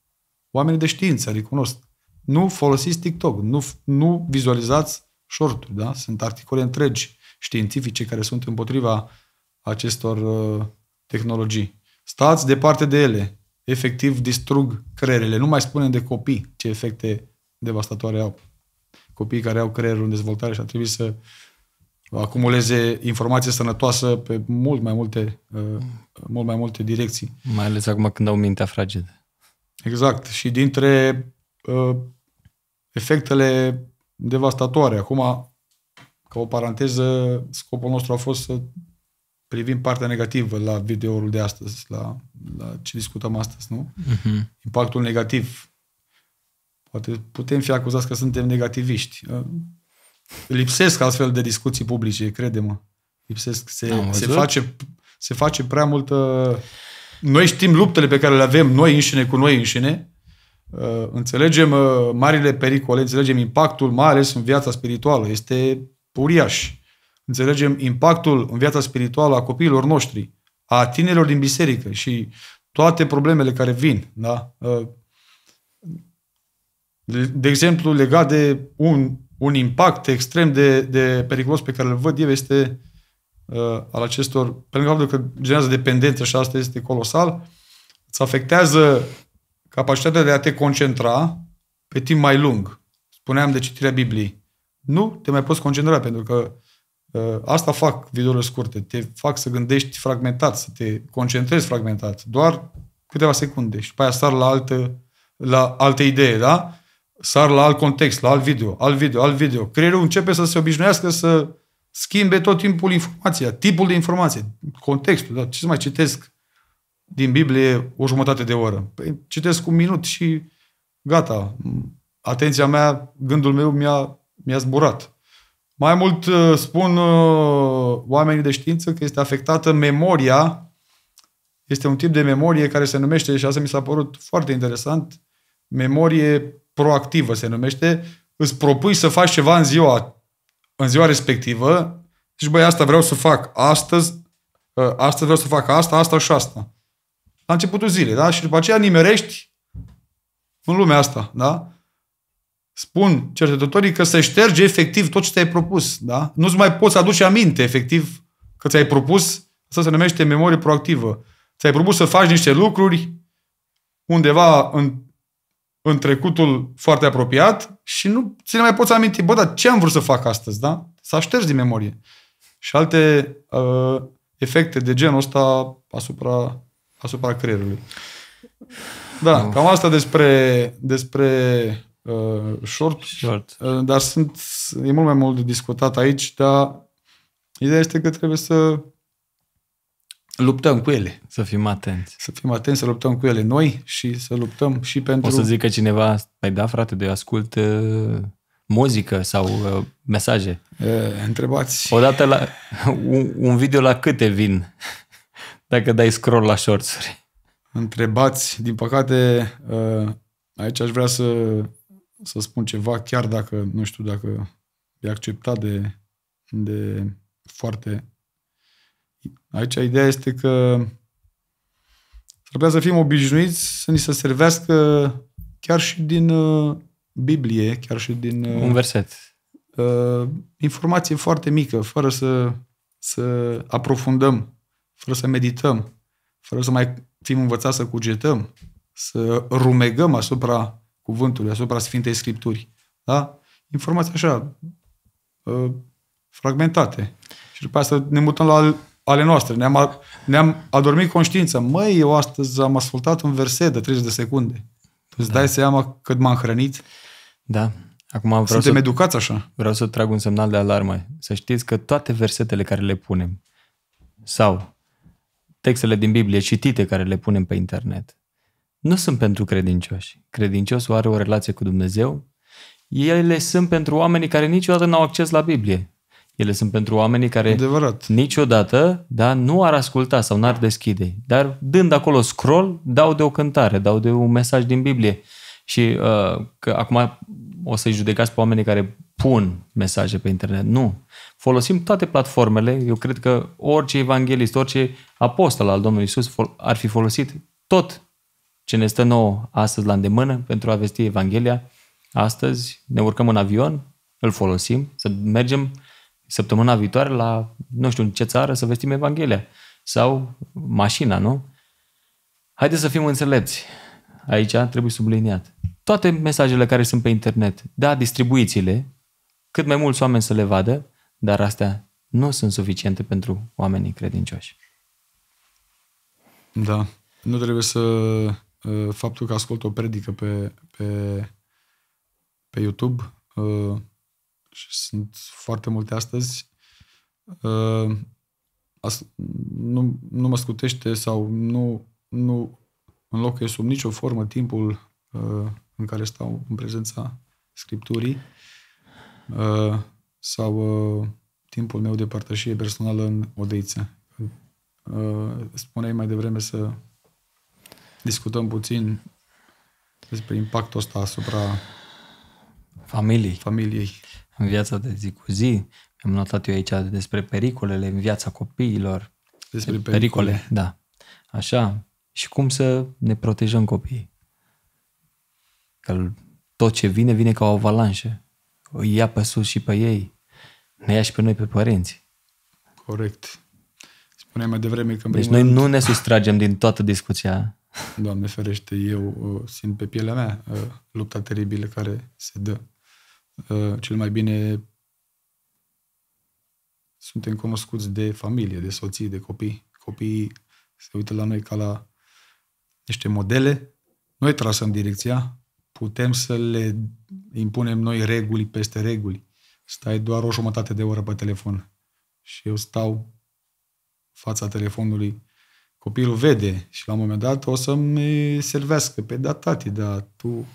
Oamenii de știință, recunosc. Nu folosiți TikTok, nu, nu vizualizați short da? Sunt articole întregi științifice care sunt împotriva acestor uh, tehnologii. Stați departe de ele. Efectiv distrug creierele. Nu mai spunem de copii ce efecte devastatoare au. Copiii care au creierul în dezvoltare și ar trebui să acumuleze informație sănătoasă pe mult mai multe, uh, mult mai multe direcții. Mai ales acum când au mintea fragedă. Exact. Și dintre uh, efectele devastatoare, acum, ca o paranteză, scopul nostru a fost să privim partea negativă la videoul de astăzi, la, la ce discutăm astăzi, nu? Uh-huh. Impactul negativ. Poate putem fi acuzați că suntem negativiști. Lipsesc astfel de discuții publice, crede-mă. Lipsesc. Se, se, face, se face prea multă... Noi știm luptele pe care le avem noi înșine cu noi înșine, uh, înțelegem uh, marile pericole, înțelegem impactul, mai ales în viața spirituală. Este uriaș înțelegem impactul în viața spirituală a copiilor noștri, a tinerilor din biserică și toate problemele care vin, da? Ă, de exemplu, legat de un, un impact extrem de, de periculos pe care îl văd eu este uh, al acestor, pe lângă faptul că generează dependență și asta este colosal, îți afectează capacitatea de a te concentra pe timp mai lung. Spuneam de citirea Bibliei. Nu te mai poți concentra pentru că Uh, asta fac videourile scurte, te fac să gândești fragmentat, să te concentrezi fragmentat, doar câteva secunde și după aia sar la altă, la altă idee, da? Sar la alt context, la alt video, alt video, alt video. Creierul începe să se obișnuiască să schimbe tot timpul informația, tipul de informație, contextul, da? Ce să mai citesc din Biblie o jumătate de oră? Păi citesc un minut și gata. Atenția mea, gândul meu mi-a, mi-a zburat. Mai mult uh, spun uh, oamenii de știință că este afectată memoria. Este un tip de memorie care se numește, și asta mi s-a părut foarte interesant, memorie proactivă se numește. Îți propui să faci ceva în ziua, în ziua respectivă. Zici, băi, asta vreau să fac astăzi, uh, astăzi vreau să fac asta, asta și asta. La începutul zilei, da? Și după aceea nimerești în lumea asta, da? spun cercetătorii că se șterge efectiv tot ce ți-ai propus. Da? Nu-ți mai poți aduce aminte efectiv că ți-ai propus, să se numește memorie proactivă. Ți-ai propus să faci niște lucruri undeva în, în trecutul foarte apropiat și nu ți le mai poți aminti. Bă, dar ce am vrut să fac astăzi, da? Să a din memorie. Și alte uh, efecte de genul ăsta asupra, asupra creierului. Da, cam asta despre, despre uh, short, short. Uh, dar sunt, e mult mai mult de discutat aici, dar ideea este că trebuie să luptăm cu ele. Să fim atenți. Să fim atenți, să luptăm cu ele noi și să luptăm și pentru... O să zică cineva, mai da frate, de ascult uh, muzică sau uh, mesaje. Uh, întrebați. Odată la... Un, un video la câte vin dacă dai scroll la shorts -uri? Întrebați. Din păcate, uh, aici aș vrea să să spun ceva, chiar dacă, nu știu, dacă e acceptat de, de foarte... Aici ideea este că ar să fim obișnuiți să ni se servească chiar și din uh, Biblie, chiar și din... Uh, Un verset. Uh, informație foarte mică, fără să, să aprofundăm, fără să medităm, fără să mai fim învățați să cugetăm, să rumegăm asupra cuvântului, asupra Sfintei Scripturi. Da? Informații așa, ă, fragmentate. Și după asta ne mutăm la ale noastre. Ne-am, ne-am adormit conștiința. Măi, eu astăzi am ascultat un verset de 30 de secunde. Tu îți da. dai seama cât m-am hrănit? Da. Acum vreau Suntem să, educați așa. Vreau să trag un semnal de alarmă. Să știți că toate versetele care le punem sau textele din Biblie citite care le punem pe internet nu sunt pentru credincioși. Credinciosul are o relație cu Dumnezeu. Ele sunt pentru oamenii care niciodată n-au acces la Biblie. Ele sunt pentru oamenii care Adevărat. niciodată da, nu ar asculta sau n-ar deschide. Dar dând acolo scroll, dau de o cântare, dau de un mesaj din Biblie. Și uh, că acum o să-i judecați pe oamenii care pun mesaje pe internet. Nu. Folosim toate platformele. Eu cred că orice evanghelist, orice apostol al Domnului Isus ar fi folosit tot ce ne stă nouă astăzi la îndemână pentru a vesti Evanghelia. Astăzi ne urcăm în avion, îl folosim, să mergem săptămâna viitoare la, nu știu, în ce țară să vestim Evanghelia. Sau mașina, nu? Haideți să fim înțelepți. Aici trebuie subliniat. Toate mesajele care sunt pe internet, da, distribuiți-le, cât mai mulți oameni să le vadă, dar astea nu sunt suficiente pentru oamenii credincioși. Da. Nu trebuie să Uh, faptul că ascult o predică pe, pe, pe YouTube uh, și sunt foarte multe astăzi, uh, nu, nu mă scutește sau nu, nu înlocuie sub nicio formă timpul în care stau în prezența Scripturii sau timpul meu de părtășie personală în odeiță. Spuneai mai devreme să discutăm puțin despre impactul ăsta asupra familiei. familiei. În viața de zi cu zi, am notat eu aici despre pericolele în viața copiilor. Despre pericole. pericole. Da. Așa. Și cum să ne protejăm copiii. Că tot ce vine, vine ca o avalanșă. Îi ia pe sus și pe ei. Ne ia și pe noi, pe părinți. Corect. Spuneam mai devreme că... Deci noi rând... nu ne sustragem din toată discuția Doamne ferește, eu uh, simt pe pielea mea uh, lupta teribilă care se dă. Uh, cel mai bine suntem cunoscuți de familie, de soții, de copii. Copiii se uită la noi ca la niște modele. Noi trasăm direcția, putem să le impunem noi reguli peste reguli. Stai doar o jumătate de oră pe telefon și eu stau fața telefonului copilul vede și la un moment dat o să-mi servească pe păi da, tati, dar tu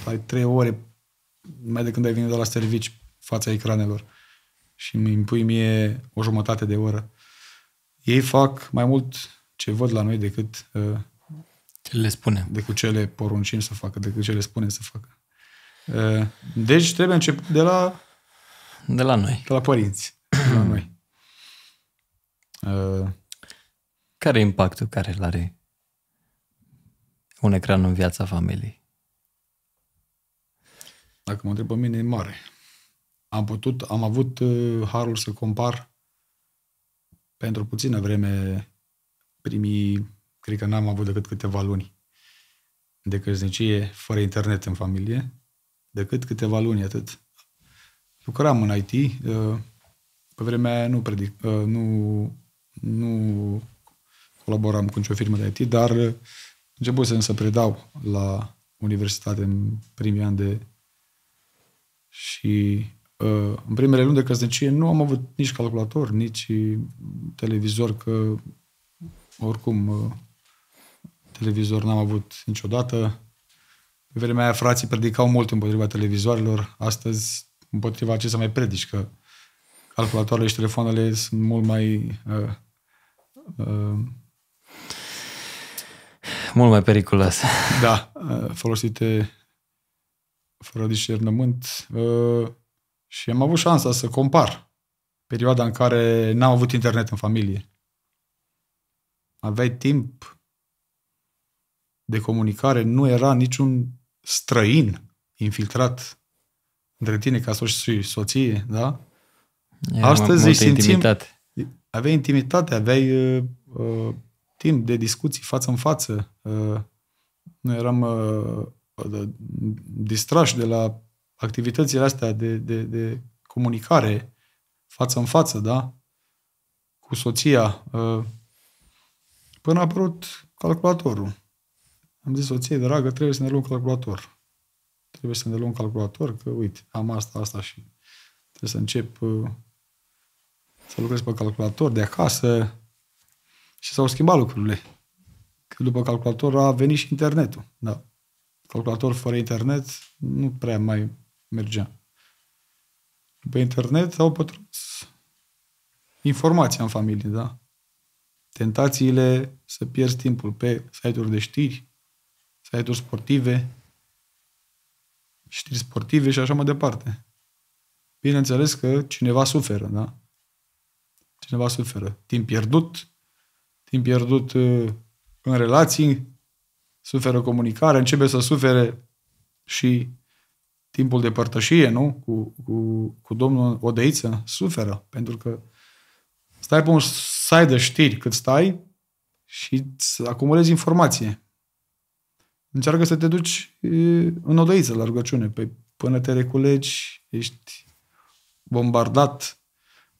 stai trei ore mai de când ai venit de la servici fața ecranelor și îmi pui mie o jumătate de oră. Ei fac mai mult ce văd la noi decât uh, ce le spune. Decât ce le poruncim să facă, decât ce le spunem să facă. Uh, deci trebuie început de la de la noi. De la părinți. De la noi. Uh, care e impactul care îl are un ecran în viața familiei? Dacă mă întreb pe mine, e mare. Am putut, am avut uh, harul să compar pentru puțină vreme primii, cred că n-am avut decât câteva luni de căsnicie fără internet în familie, decât câteva luni atât. Lucram în IT, uh, pe vremea aia nu, predic, uh, nu, nu colaboram cu nicio firmă de IT, dar uh, începusem să predau la universitate în primii ani de... Și uh, în primele luni de căsnicie nu am avut nici calculator, nici uh, televizor, că oricum televizor n-am avut niciodată. Pe vremea aia frații predicau mult împotriva televizoarelor, astăzi împotriva ce să mai predici, că calculatoarele și telefoanele sunt mult mai uh, uh, mult mai periculos. Da, uh, folosite fără discernământ uh, și am avut șansa să compar perioada în care n-am avut internet în familie. Aveai timp de comunicare, nu era niciun străin infiltrat între tine ca soț și soție, da? Era Astăzi simțim... Intimitate. Aveai intimitate, aveai uh, uh, timp de discuții față în față. Uh, noi eram uh, distrași de la activitățile astea de, de, de comunicare față în față, da? Cu soția. Uh, până a apărut calculatorul. Am zis soției, dragă, trebuie să ne luăm calculator. Trebuie să ne luăm calculator, că uite, am asta, asta și trebuie să încep să lucrez pe calculator de acasă, și s-au schimbat lucrurile. Că după calculator a venit și internetul. Da. Calculator fără internet nu prea mai mergea. După internet au pătruns informația în familie, da? Tentațiile să pierzi timpul pe site-uri de știri, site-uri sportive, știri sportive și așa mai departe. Bineînțeles că cineva suferă, da? Cineva suferă. Timp pierdut, timp pierdut uh, în relații, suferă comunicare, începe să sufere și timpul de părtășie, nu? Cu, cu, cu domnul Odeiță, suferă, pentru că stai pe un site de știri cât stai și îți acumulezi informație. Încearcă să te duci uh, în odăiță la rugăciune. Păi până te reculegi, ești bombardat.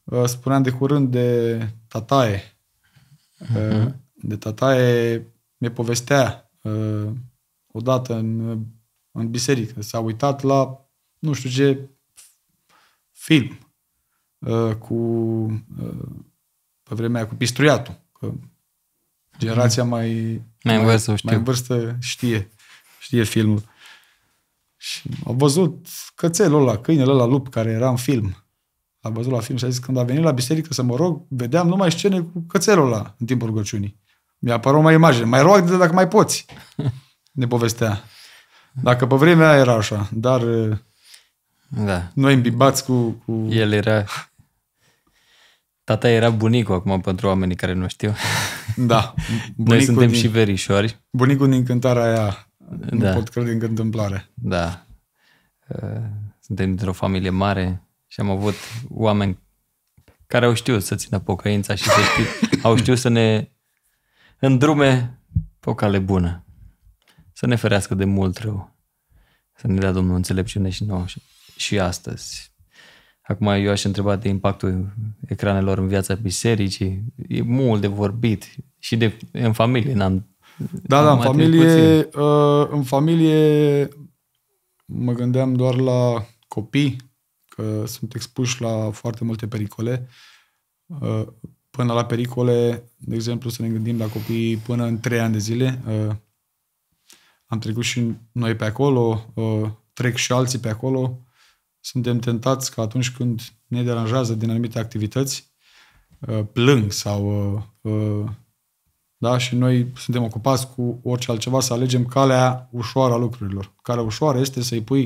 Uh, spuneam de curând de tataie, Uh-huh. De tataie ne povestea uh, odată în, uh, în biserică. S-a uitat la nu știu ce film uh, cu uh, pe vremea cu Pistruiatul. Că generația uh-huh. mai, mai, în vârstă, știu. mai vârstă știe, știe filmul. Și a văzut cățelul ăla, câinele ăla lup care era în film. L-a văzut la film și a zis, când a venit la biserică să mă rog, vedeam numai scene cu cățelul ăla în timpul rugăciunii. Mi-a apărut mai imagine. Mai de dacă mai poți. Ne povestea. Dacă pe vremea era așa, dar uh, da. noi imbibați cu, cu... El era... Tata era bunicul acum pentru oamenii care nu știu. Da. noi suntem din... și verișori. Bunicul din cântarea aia. Da. Nu pot crede în întâmplare. Da. Uh, suntem dintr-o familie mare și am avut oameni care au știut să țină pocăința și să știu, au știut să ne îndrume pe o cale bună. Să ne ferească de mult rău. Să ne dea Domnul înțelepciune și nouă și, și astăzi. Acum eu aș întreba de impactul ecranelor în viața bisericii. E mult de vorbit și de, în familie. N-am, da, da, în familie, uh, în familie mă gândeam doar la copii, că sunt expuși la foarte multe pericole. Uh, până la pericole, de exemplu, să ne gândim la copii până în 3 ani de zile. Uh, am trecut și noi pe acolo, uh, trec și alții pe acolo. Suntem tentați că atunci când ne deranjează din anumite activități, plâng sau da? Și noi suntem ocupați cu orice altceva să alegem calea ușoară a lucrurilor. Calea ușoară este să-i pui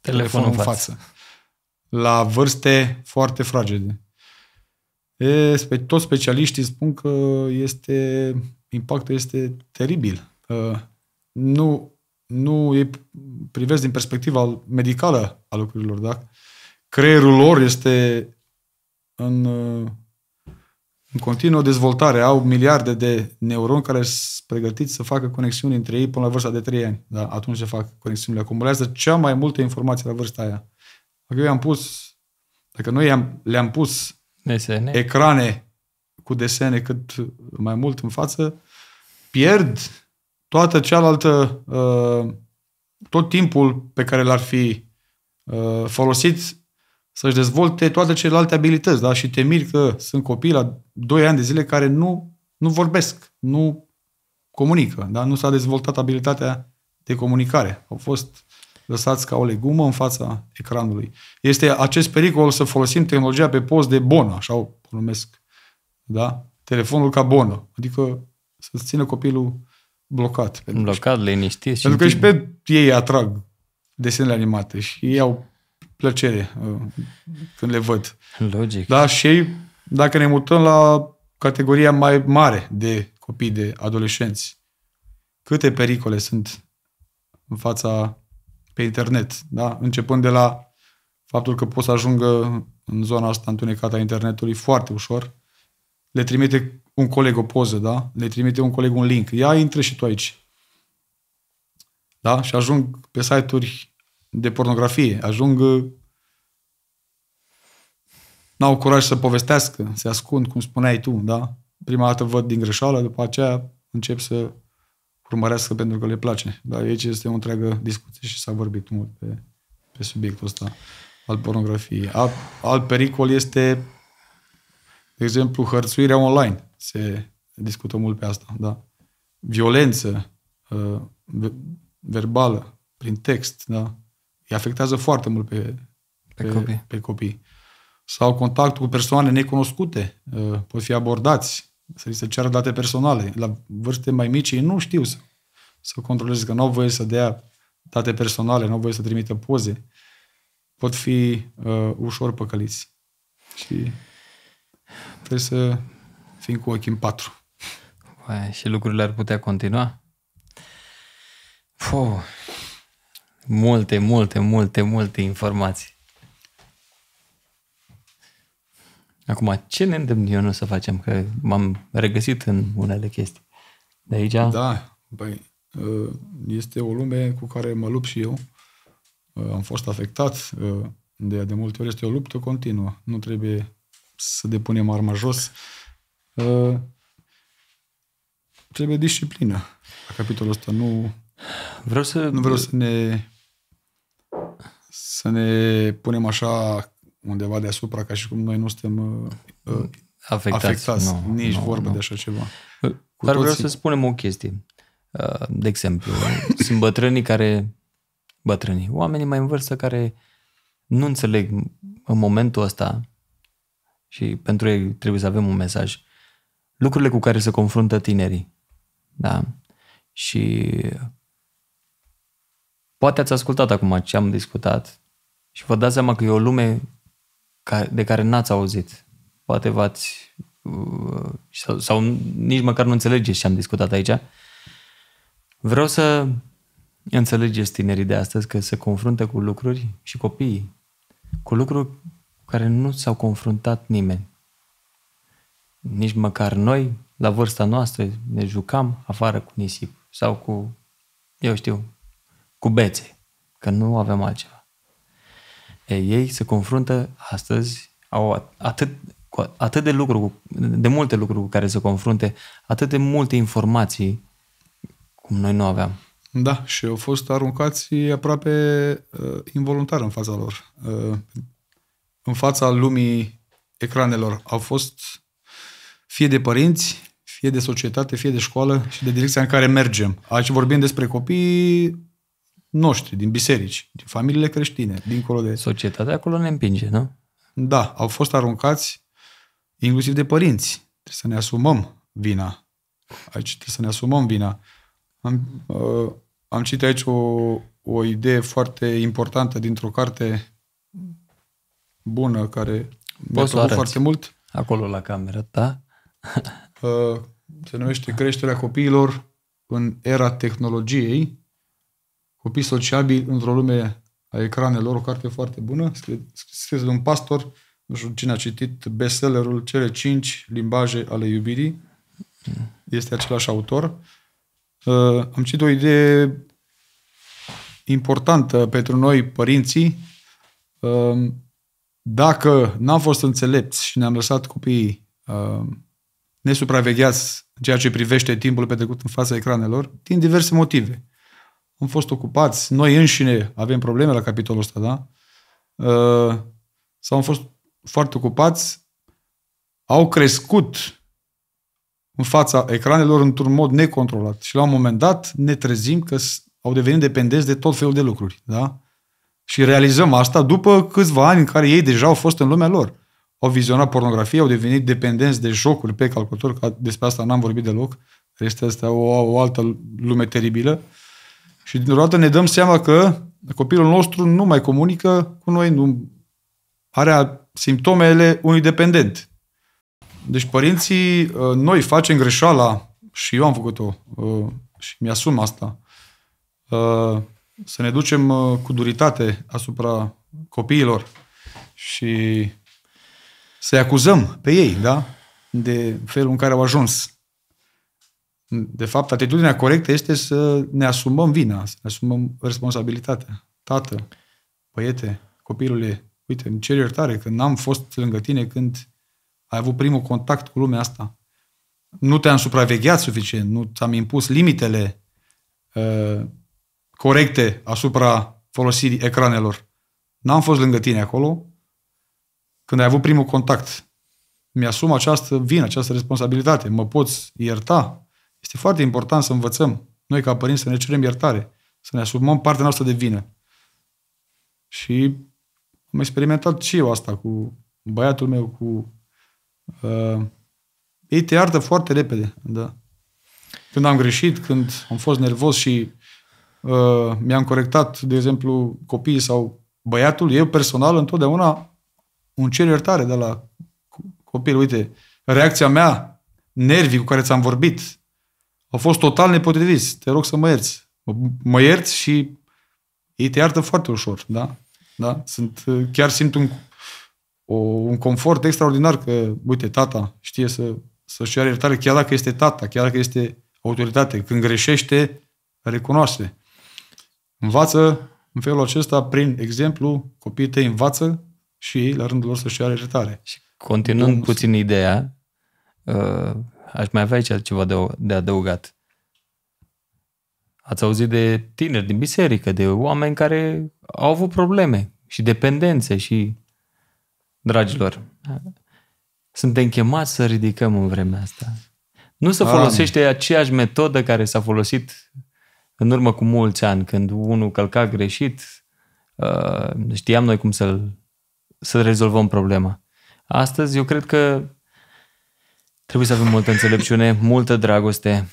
telefonul, telefonul în față. față la vârste foarte fragede. E, toți specialiștii spun că este, impactul este teribil. Ă, nu, nu e privesc din perspectiva medicală a lucrurilor, da? Creierul lor este în, ă, în continuă dezvoltare. Au miliarde de neuroni care sunt pregătiți să facă conexiuni între ei până la vârsta de 3 ani. Da? Atunci se fac conexiunile. Acumulează cea mai multă informație la vârsta aia. Dacă eu i-am pus, dacă noi le-am, le-am pus desene. ecrane cu desene cât mai mult în față, pierd toată cealaltă, uh, tot timpul pe care l-ar fi uh, folosit să-și dezvolte toate celelalte abilități, da? Și te miri că sunt copii la 2 ani de zile care nu, nu vorbesc, nu comunică, da? Nu s-a dezvoltat abilitatea de comunicare. Au fost lăsați ca o legumă în fața ecranului. Este acest pericol să folosim tehnologia pe post de bonă, așa o numesc, da? Telefonul ca bonă, adică să țină copilul blocat. Blocat, liniștit. pentru că și pe ei atrag desenele animate și ei au plăcere uh, când le văd. Logic. Da, și dacă ne mutăm la categoria mai mare de copii, de adolescenți, câte pericole sunt în fața pe internet, da? începând de la faptul că poți să ajungă în zona asta întunecată a internetului foarte ușor, le trimite un coleg o poză, da? le trimite un coleg un link, ia intră și tu aici. Da? Și ajung pe site-uri de pornografie, ajung n-au curaj să povestească, se ascund, cum spuneai tu, da? Prima dată văd din greșeală, după aceea încep să urmărească pentru că le place. Dar aici este o întreagă discuție și s-a vorbit mult pe, pe subiectul ăsta al pornografiei. Alt, alt pericol este, de exemplu, hărțuirea online. Se discută mult pe asta, da. Violență uh, verbală, prin text, da. Îi afectează foarte mult pe, pe, pe copii. Pe copii. Sau contactul cu persoane necunoscute. Uh, pot fi abordați să li se ceară date personale. La vârste mai mici ei nu știu să, să controleze, că nu au voie să dea date personale, nu au voie să trimită poze. Pot fi uh, ușor păcăliți. Și trebuie să fim cu ochii în patru. Vai, și lucrurile ar putea continua? Puh, multe, multe, multe, multe informații. Acum, ce ne îndemn eu nu să facem? Că m-am regăsit în unele chestii. De aici... Da, băi, uh, este o lume cu care mă lupt și eu. Uh, am fost afectat uh, de de multe ori. Este o luptă continuă. Nu trebuie să depunem arma jos. Trebuie disciplină la capitolul ăsta. Nu vreau să, nu vreau să ne să ne punem așa undeva deasupra, ca și cum noi nu suntem uh, uh afectați. afectați. Nu, Nici nu, vorbă nu. de așa ceva. Cu Dar toții... vreau să spunem o chestie. Uh, de exemplu, sunt bătrânii care... Bătrânii, oamenii mai în vârstă care nu înțeleg în momentul ăsta și pentru ei trebuie să avem un mesaj. Lucrurile cu care se confruntă tinerii. Da? Și poate ați ascultat acum ce am discutat și vă dați seama că e o lume de care n-ați auzit. Poate v-ați uh, sau, sau nici măcar nu înțelegeți ce am discutat aici. Vreau să înțelegeți tinerii de astăzi că se confruntă cu lucruri și copiii, cu lucruri cu care nu s-au confruntat nimeni. Nici măcar noi, la vârsta noastră, ne jucam afară cu nisip sau cu, eu știu, cu bețe, că nu avem altceva ei se confruntă astăzi, au atât, atât de lucruri, de multe lucruri cu care se confrunte, atât de multe informații cum noi nu aveam. Da, și au fost aruncați aproape uh, involuntar în fața lor. Uh, în fața lumii ecranelor au fost fie de părinți, fie de societate, fie de școală și de direcția în care mergem. Aici vorbim despre copii noștri, din biserici, din familiile creștine, dincolo de... Societatea acolo ne împinge, nu? Da, au fost aruncați inclusiv de părinți. Trebuie să ne asumăm vina. Aici trebuie să ne asumăm vina. Am, uh, am citit aici o, o idee foarte importantă dintr-o carte bună care mi-a plăcut foarte mult. Acolo la cameră da. uh, se numește Creșterea copiilor în era tehnologiei copii sociabili într-o lume a ecranelor, o carte foarte bună, scris de un pastor, nu știu cine a citit bestsellerul Cele cinci limbaje ale iubirii, este același autor. Uh, am citit o idee importantă pentru noi, părinții. Uh, dacă n-am fost înțelepți și ne-am lăsat copiii uh, nesupravegheați în ceea ce privește timpul petrecut în fața ecranelor, din diverse motive – am fost ocupați, noi înșine avem probleme la capitolul ăsta, da? Uh, sau am fost foarte ocupați, au crescut în fața ecranelor într-un mod necontrolat. Și la un moment dat ne trezim că au devenit dependenți de tot felul de lucruri, da? Și realizăm asta după câțiva ani în care ei deja au fost în lumea lor. Au vizionat pornografie, au devenit dependenți de jocuri pe calculator, că despre asta n-am vorbit deloc, este asta o, o altă lume teribilă. Uh, și dintr-o dată ne dăm seama că copilul nostru nu mai comunică cu noi, nu are simptomele unui dependent. Deci părinții, uh, noi facem greșeala, și eu am făcut-o uh, și mi-asum asta, uh, să ne ducem cu duritate asupra copiilor și să-i acuzăm pe ei, da? De felul în care au ajuns. De fapt, atitudinea corectă este să ne asumăm vina, să ne asumăm responsabilitatea. Tată, băiete, copilule, uite, îmi cer iertare că n-am fost lângă tine când ai avut primul contact cu lumea asta. Nu te-am supravegheat suficient, nu ți-am impus limitele uh, corecte asupra folosirii ecranelor. N-am fost lângă tine acolo când ai avut primul contact. Mi-asum această vină, această responsabilitate. Mă poți ierta? Este foarte important să învățăm, noi ca părinți, să ne cerem iertare, să ne asumăm partea noastră de vină. Și am experimentat și eu asta cu băiatul meu, cu... Uh, ei te iartă foarte repede, da. Când am greșit, când am fost nervos și uh, mi-am corectat, de exemplu, copiii sau băiatul, eu personal întotdeauna un cer iertare de la copil. Uite, reacția mea, nervii cu care ți-am vorbit, au fost total nepotriviți. Te rog să mă ierți. Mă ierți și ei te iartă foarte ușor, da? da? Sunt, uh, chiar simt un, o, un confort extraordinar că, uite, tata știe să, să-și ia iertare chiar dacă este tata, chiar dacă este autoritate. Când greșește, recunoaște. Învață în felul acesta, prin exemplu, copiii tăi învață și la rândul lor, să-și ia iertare. Și continuând puțin ideea, uh Aș mai avea aici ceva de, de adăugat. Ați auzit de tineri din biserică, de oameni care au avut probleme și dependențe și, dragilor, suntem chemați să ridicăm în vremea asta. Nu să folosește aceeași metodă care s-a folosit în urmă cu mulți ani, când unul călca greșit, uh, știam noi cum să-l, să rezolvăm problema. Astăzi eu cred că Trebuie să avem multă înțelepciune, multă dragoste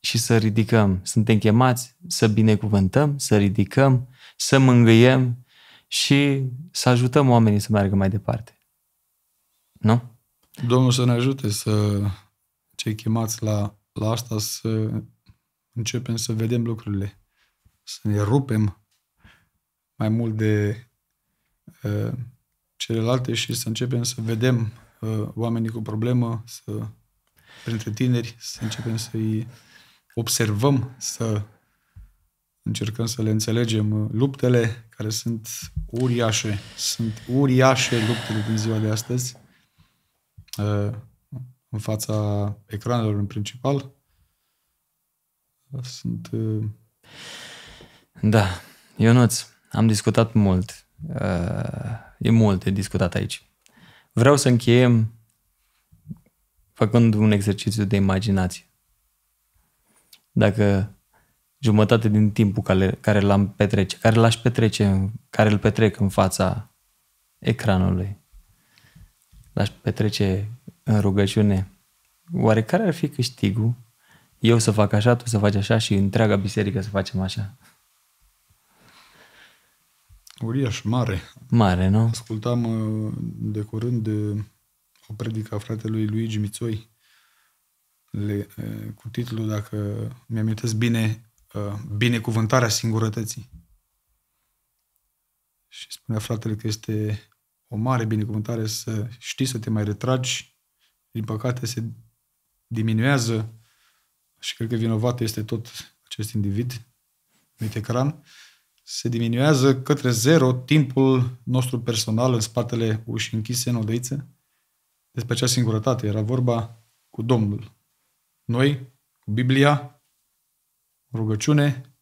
și să ridicăm. Suntem chemați să binecuvântăm, să ridicăm, să mângâiem și să ajutăm oamenii să meargă mai departe. Nu? Domnul să ne ajute să cei chemați la, la asta să începem să vedem lucrurile, să ne rupem mai mult de uh, celelalte și să începem să vedem oamenii cu problemă, să, printre tineri, să începem să-i observăm, să încercăm să le înțelegem luptele care sunt uriașe, sunt uriașe luptele din ziua de astăzi uh, în fața ecranelor în principal. Uh, sunt... Uh, da, Ionuț, am discutat mult. E mult de discutat aici. Vreau să încheiem făcând un exercițiu de imaginație. Dacă jumătate din timpul care, care l-am petrece, care l-aș petrece, care îl petrec în fața ecranului, l-aș petrece în rugăciune, oare care ar fi câștigul? Eu să fac așa, tu să faci așa și întreaga biserică să facem așa. Uriaș, mare. Mare, nu? Ascultam uh, de curând de o predică a fratelui Luigi Mițoi le, uh, cu titlul, dacă mi-am bine, uh, Binecuvântarea singurătății. Și spunea fratele că este o mare binecuvântare să știi să te mai retragi. Din păcate se diminuează și cred că vinovat este tot acest individ, Mitecran, se diminuează către zero timpul nostru personal în spatele ușii închise în odăiță? Despre acea singurătate era vorba cu Domnul. Noi, cu Biblia, rugăciune,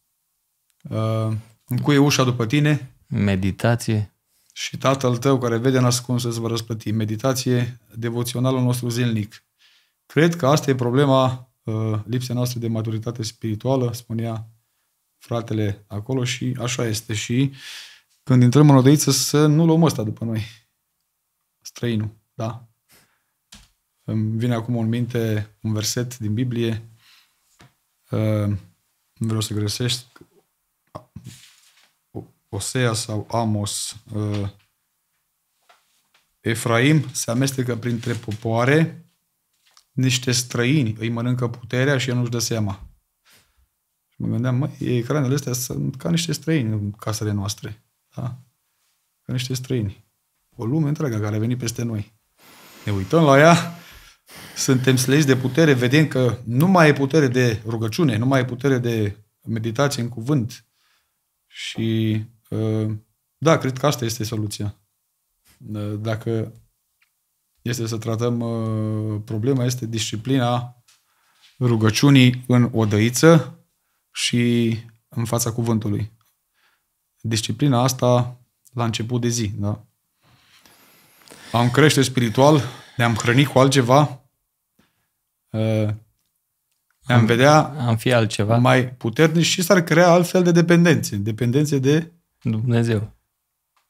uh, în e ușa după tine. Meditație. Și Tatăl tău care vede în ascuns îți va răsplăti. Meditație devoțională nostru zilnic. Cred că asta e problema uh, lipsa noastră de maturitate spirituală, spunea fratele acolo și așa este. Și când intrăm în odăiță să nu luăm ăsta după noi. Străinul, da. Îmi vine acum în minte un verset din Biblie. Ehm, nu vreau să găsesc Osea sau Amos. Ehm, Efraim se amestecă printre popoare, niște străini îi mănâncă puterea și el nu-și dă seama. Mă gândeam, măi, ecranele astea sunt ca niște străini în casele noastre. Da? Ca niște străini. O lume întreagă care a venit peste noi. Ne uităm la ea, suntem sleiți de putere, vedem că nu mai e putere de rugăciune, nu mai e putere de meditație în cuvânt. Și ă, da, cred că asta este soluția. Ă, dacă este să tratăm ă, problema, este disciplina rugăciunii în odăiță, și în fața cuvântului. Disciplina asta la început de zi, da? Am crește spiritual, ne-am hrănit cu altceva, ă, ne-am vedea am fi altceva. mai puternici și s-ar crea altfel de dependențe. Dependențe de Dumnezeu.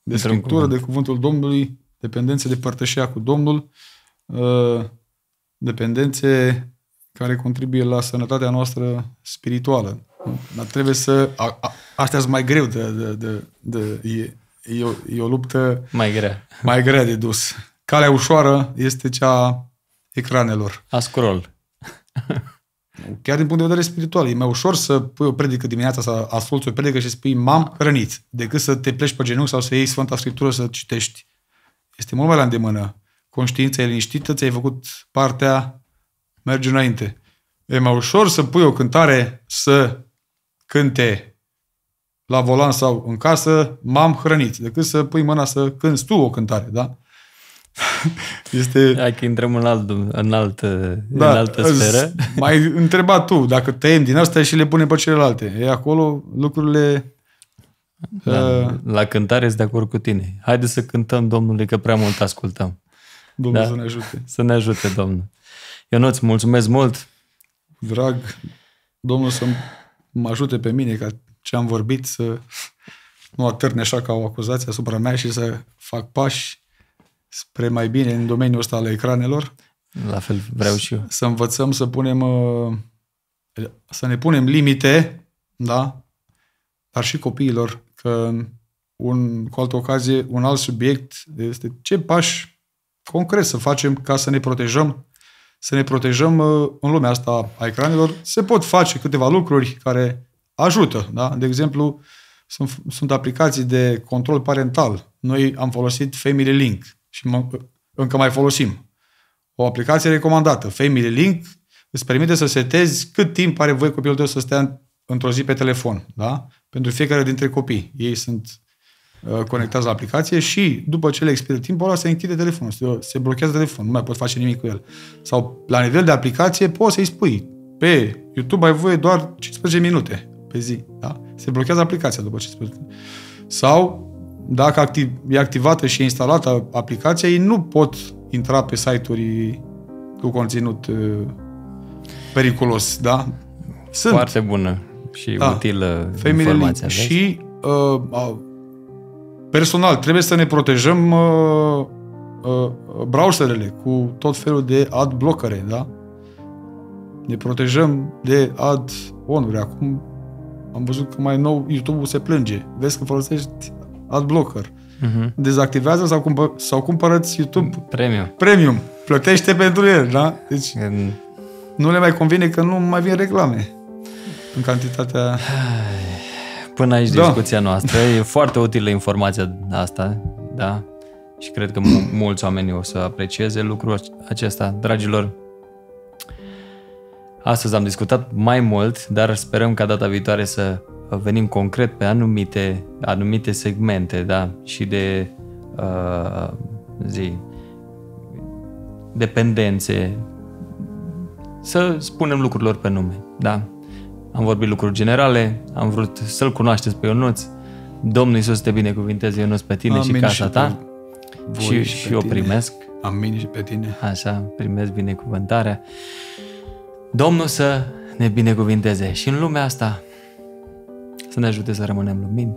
De Scriptură, cuvânt. de cuvântul Domnului, dependențe de părtășia cu Domnul, ă, dependențe care contribuie la sănătatea noastră spirituală. Dar trebuie să... A, a, astea sunt mai greu de... de, de, de e, e, o, e o luptă... Mai grea. Mai grea de dus. Calea ușoară este cea ecranelor. A scroll. Chiar din punct de vedere spiritual. E mai ușor să pui o predică dimineața, să asculți o predică și să spui m-am rănit, decât să te pleci pe genunchi sau să iei Sfânta Scriptură să citești. Este mult mai la îndemână. Conștiința e liniștită, ți-ai făcut partea, mergi înainte. E mai ușor să pui o cântare, să cânte la volan sau în casă, m-am hrănit, decât să pui mâna să cânti tu o cântare, da? este... Hai că intrăm în, alt, în, altă, da, în altă sferă. Mai întreba tu, dacă tăiem din asta și le punem pe celelalte. E acolo lucrurile... Da, uh... La cântare sunt de acord cu tine. Haide să cântăm, Domnule, că prea mult ascultăm. Domnul da? să ne ajute. Să ne ajute, Domnul. Ionuț, mulțumesc mult! Drag, Domnul să mă ajute pe mine ca ce am vorbit să nu atârne așa ca o acuzație asupra mea și să fac pași spre mai bine în domeniul ăsta al ecranelor. La fel vreau și eu. Să învățăm să punem, uh, să ne punem limite, da? Dar și copiilor, că un, cu altă ocazie, un alt subiect este ce pași concret să facem ca să ne protejăm să ne protejăm uh, în lumea asta a ecranelor. Se pot face câteva lucruri care ajută. Da? De exemplu, sunt, sunt aplicații de control parental. Noi am folosit Family Link și mă, încă mai folosim. O aplicație recomandată, Family Link, îți permite să setezi cât timp are voi copilul tău să stea într-o zi pe telefon, da? Pentru fiecare dintre copii. Ei sunt Uh, conectați la aplicație și după ce le expiră timpul ăla se închide telefonul, se blochează telefonul, nu mai pot face nimic cu el. Sau la nivel de aplicație poți să-i spui pe YouTube ai voie doar 15 minute pe zi. Da? Se blochează aplicația după 15 minute. Sau dacă e activată și e instalată aplicația, ei nu pot intra pe site-uri cu conținut uh, periculos, da? Sunt. Foarte bună și da. utilă Family informația. Și uh, personal, trebuie să ne protejăm uh, uh, browserele cu tot felul de ad blocare, da? Ne protejăm de ad onuri. Acum am văzut că mai nou YouTube-ul se plânge. Vezi că folosești ad blocker. Uh-huh. Dezactivează sau, cumpă, sau cumpărăți YouTube Premium. Premium. Plătește pentru el, da? Deci mm. nu le mai convine că nu mai vin reclame în cantitatea... Până aici da. discuția noastră. E foarte utilă informația asta, da? Și cred că mulți oameni o să aprecieze lucrul acesta. Dragilor, astăzi am discutat mai mult, dar sperăm ca data viitoare să venim concret pe anumite, anumite segmente, da? Și de uh, zi, dependențe, să spunem lucrurilor pe nume, da? am vorbit lucruri generale, am vrut să-L cunoașteți pe Ionuț. Domnul Iisus te binecuvinteze, Ionuț, pe tine Amin și casa și ta. Și, și, și o tine. primesc. Amin și pe tine. Așa, primesc binecuvântarea. Domnul să ne binecuvinteze și în lumea asta să ne ajute să rămânem lumini,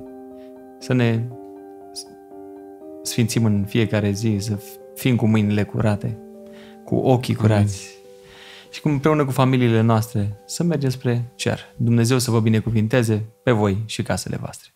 să ne sfințim în fiecare zi, să fim cu mâinile curate, cu ochii curați, Amin și cum împreună cu familiile noastre să mergem spre cer. Dumnezeu să vă binecuvinteze pe voi și casele voastre.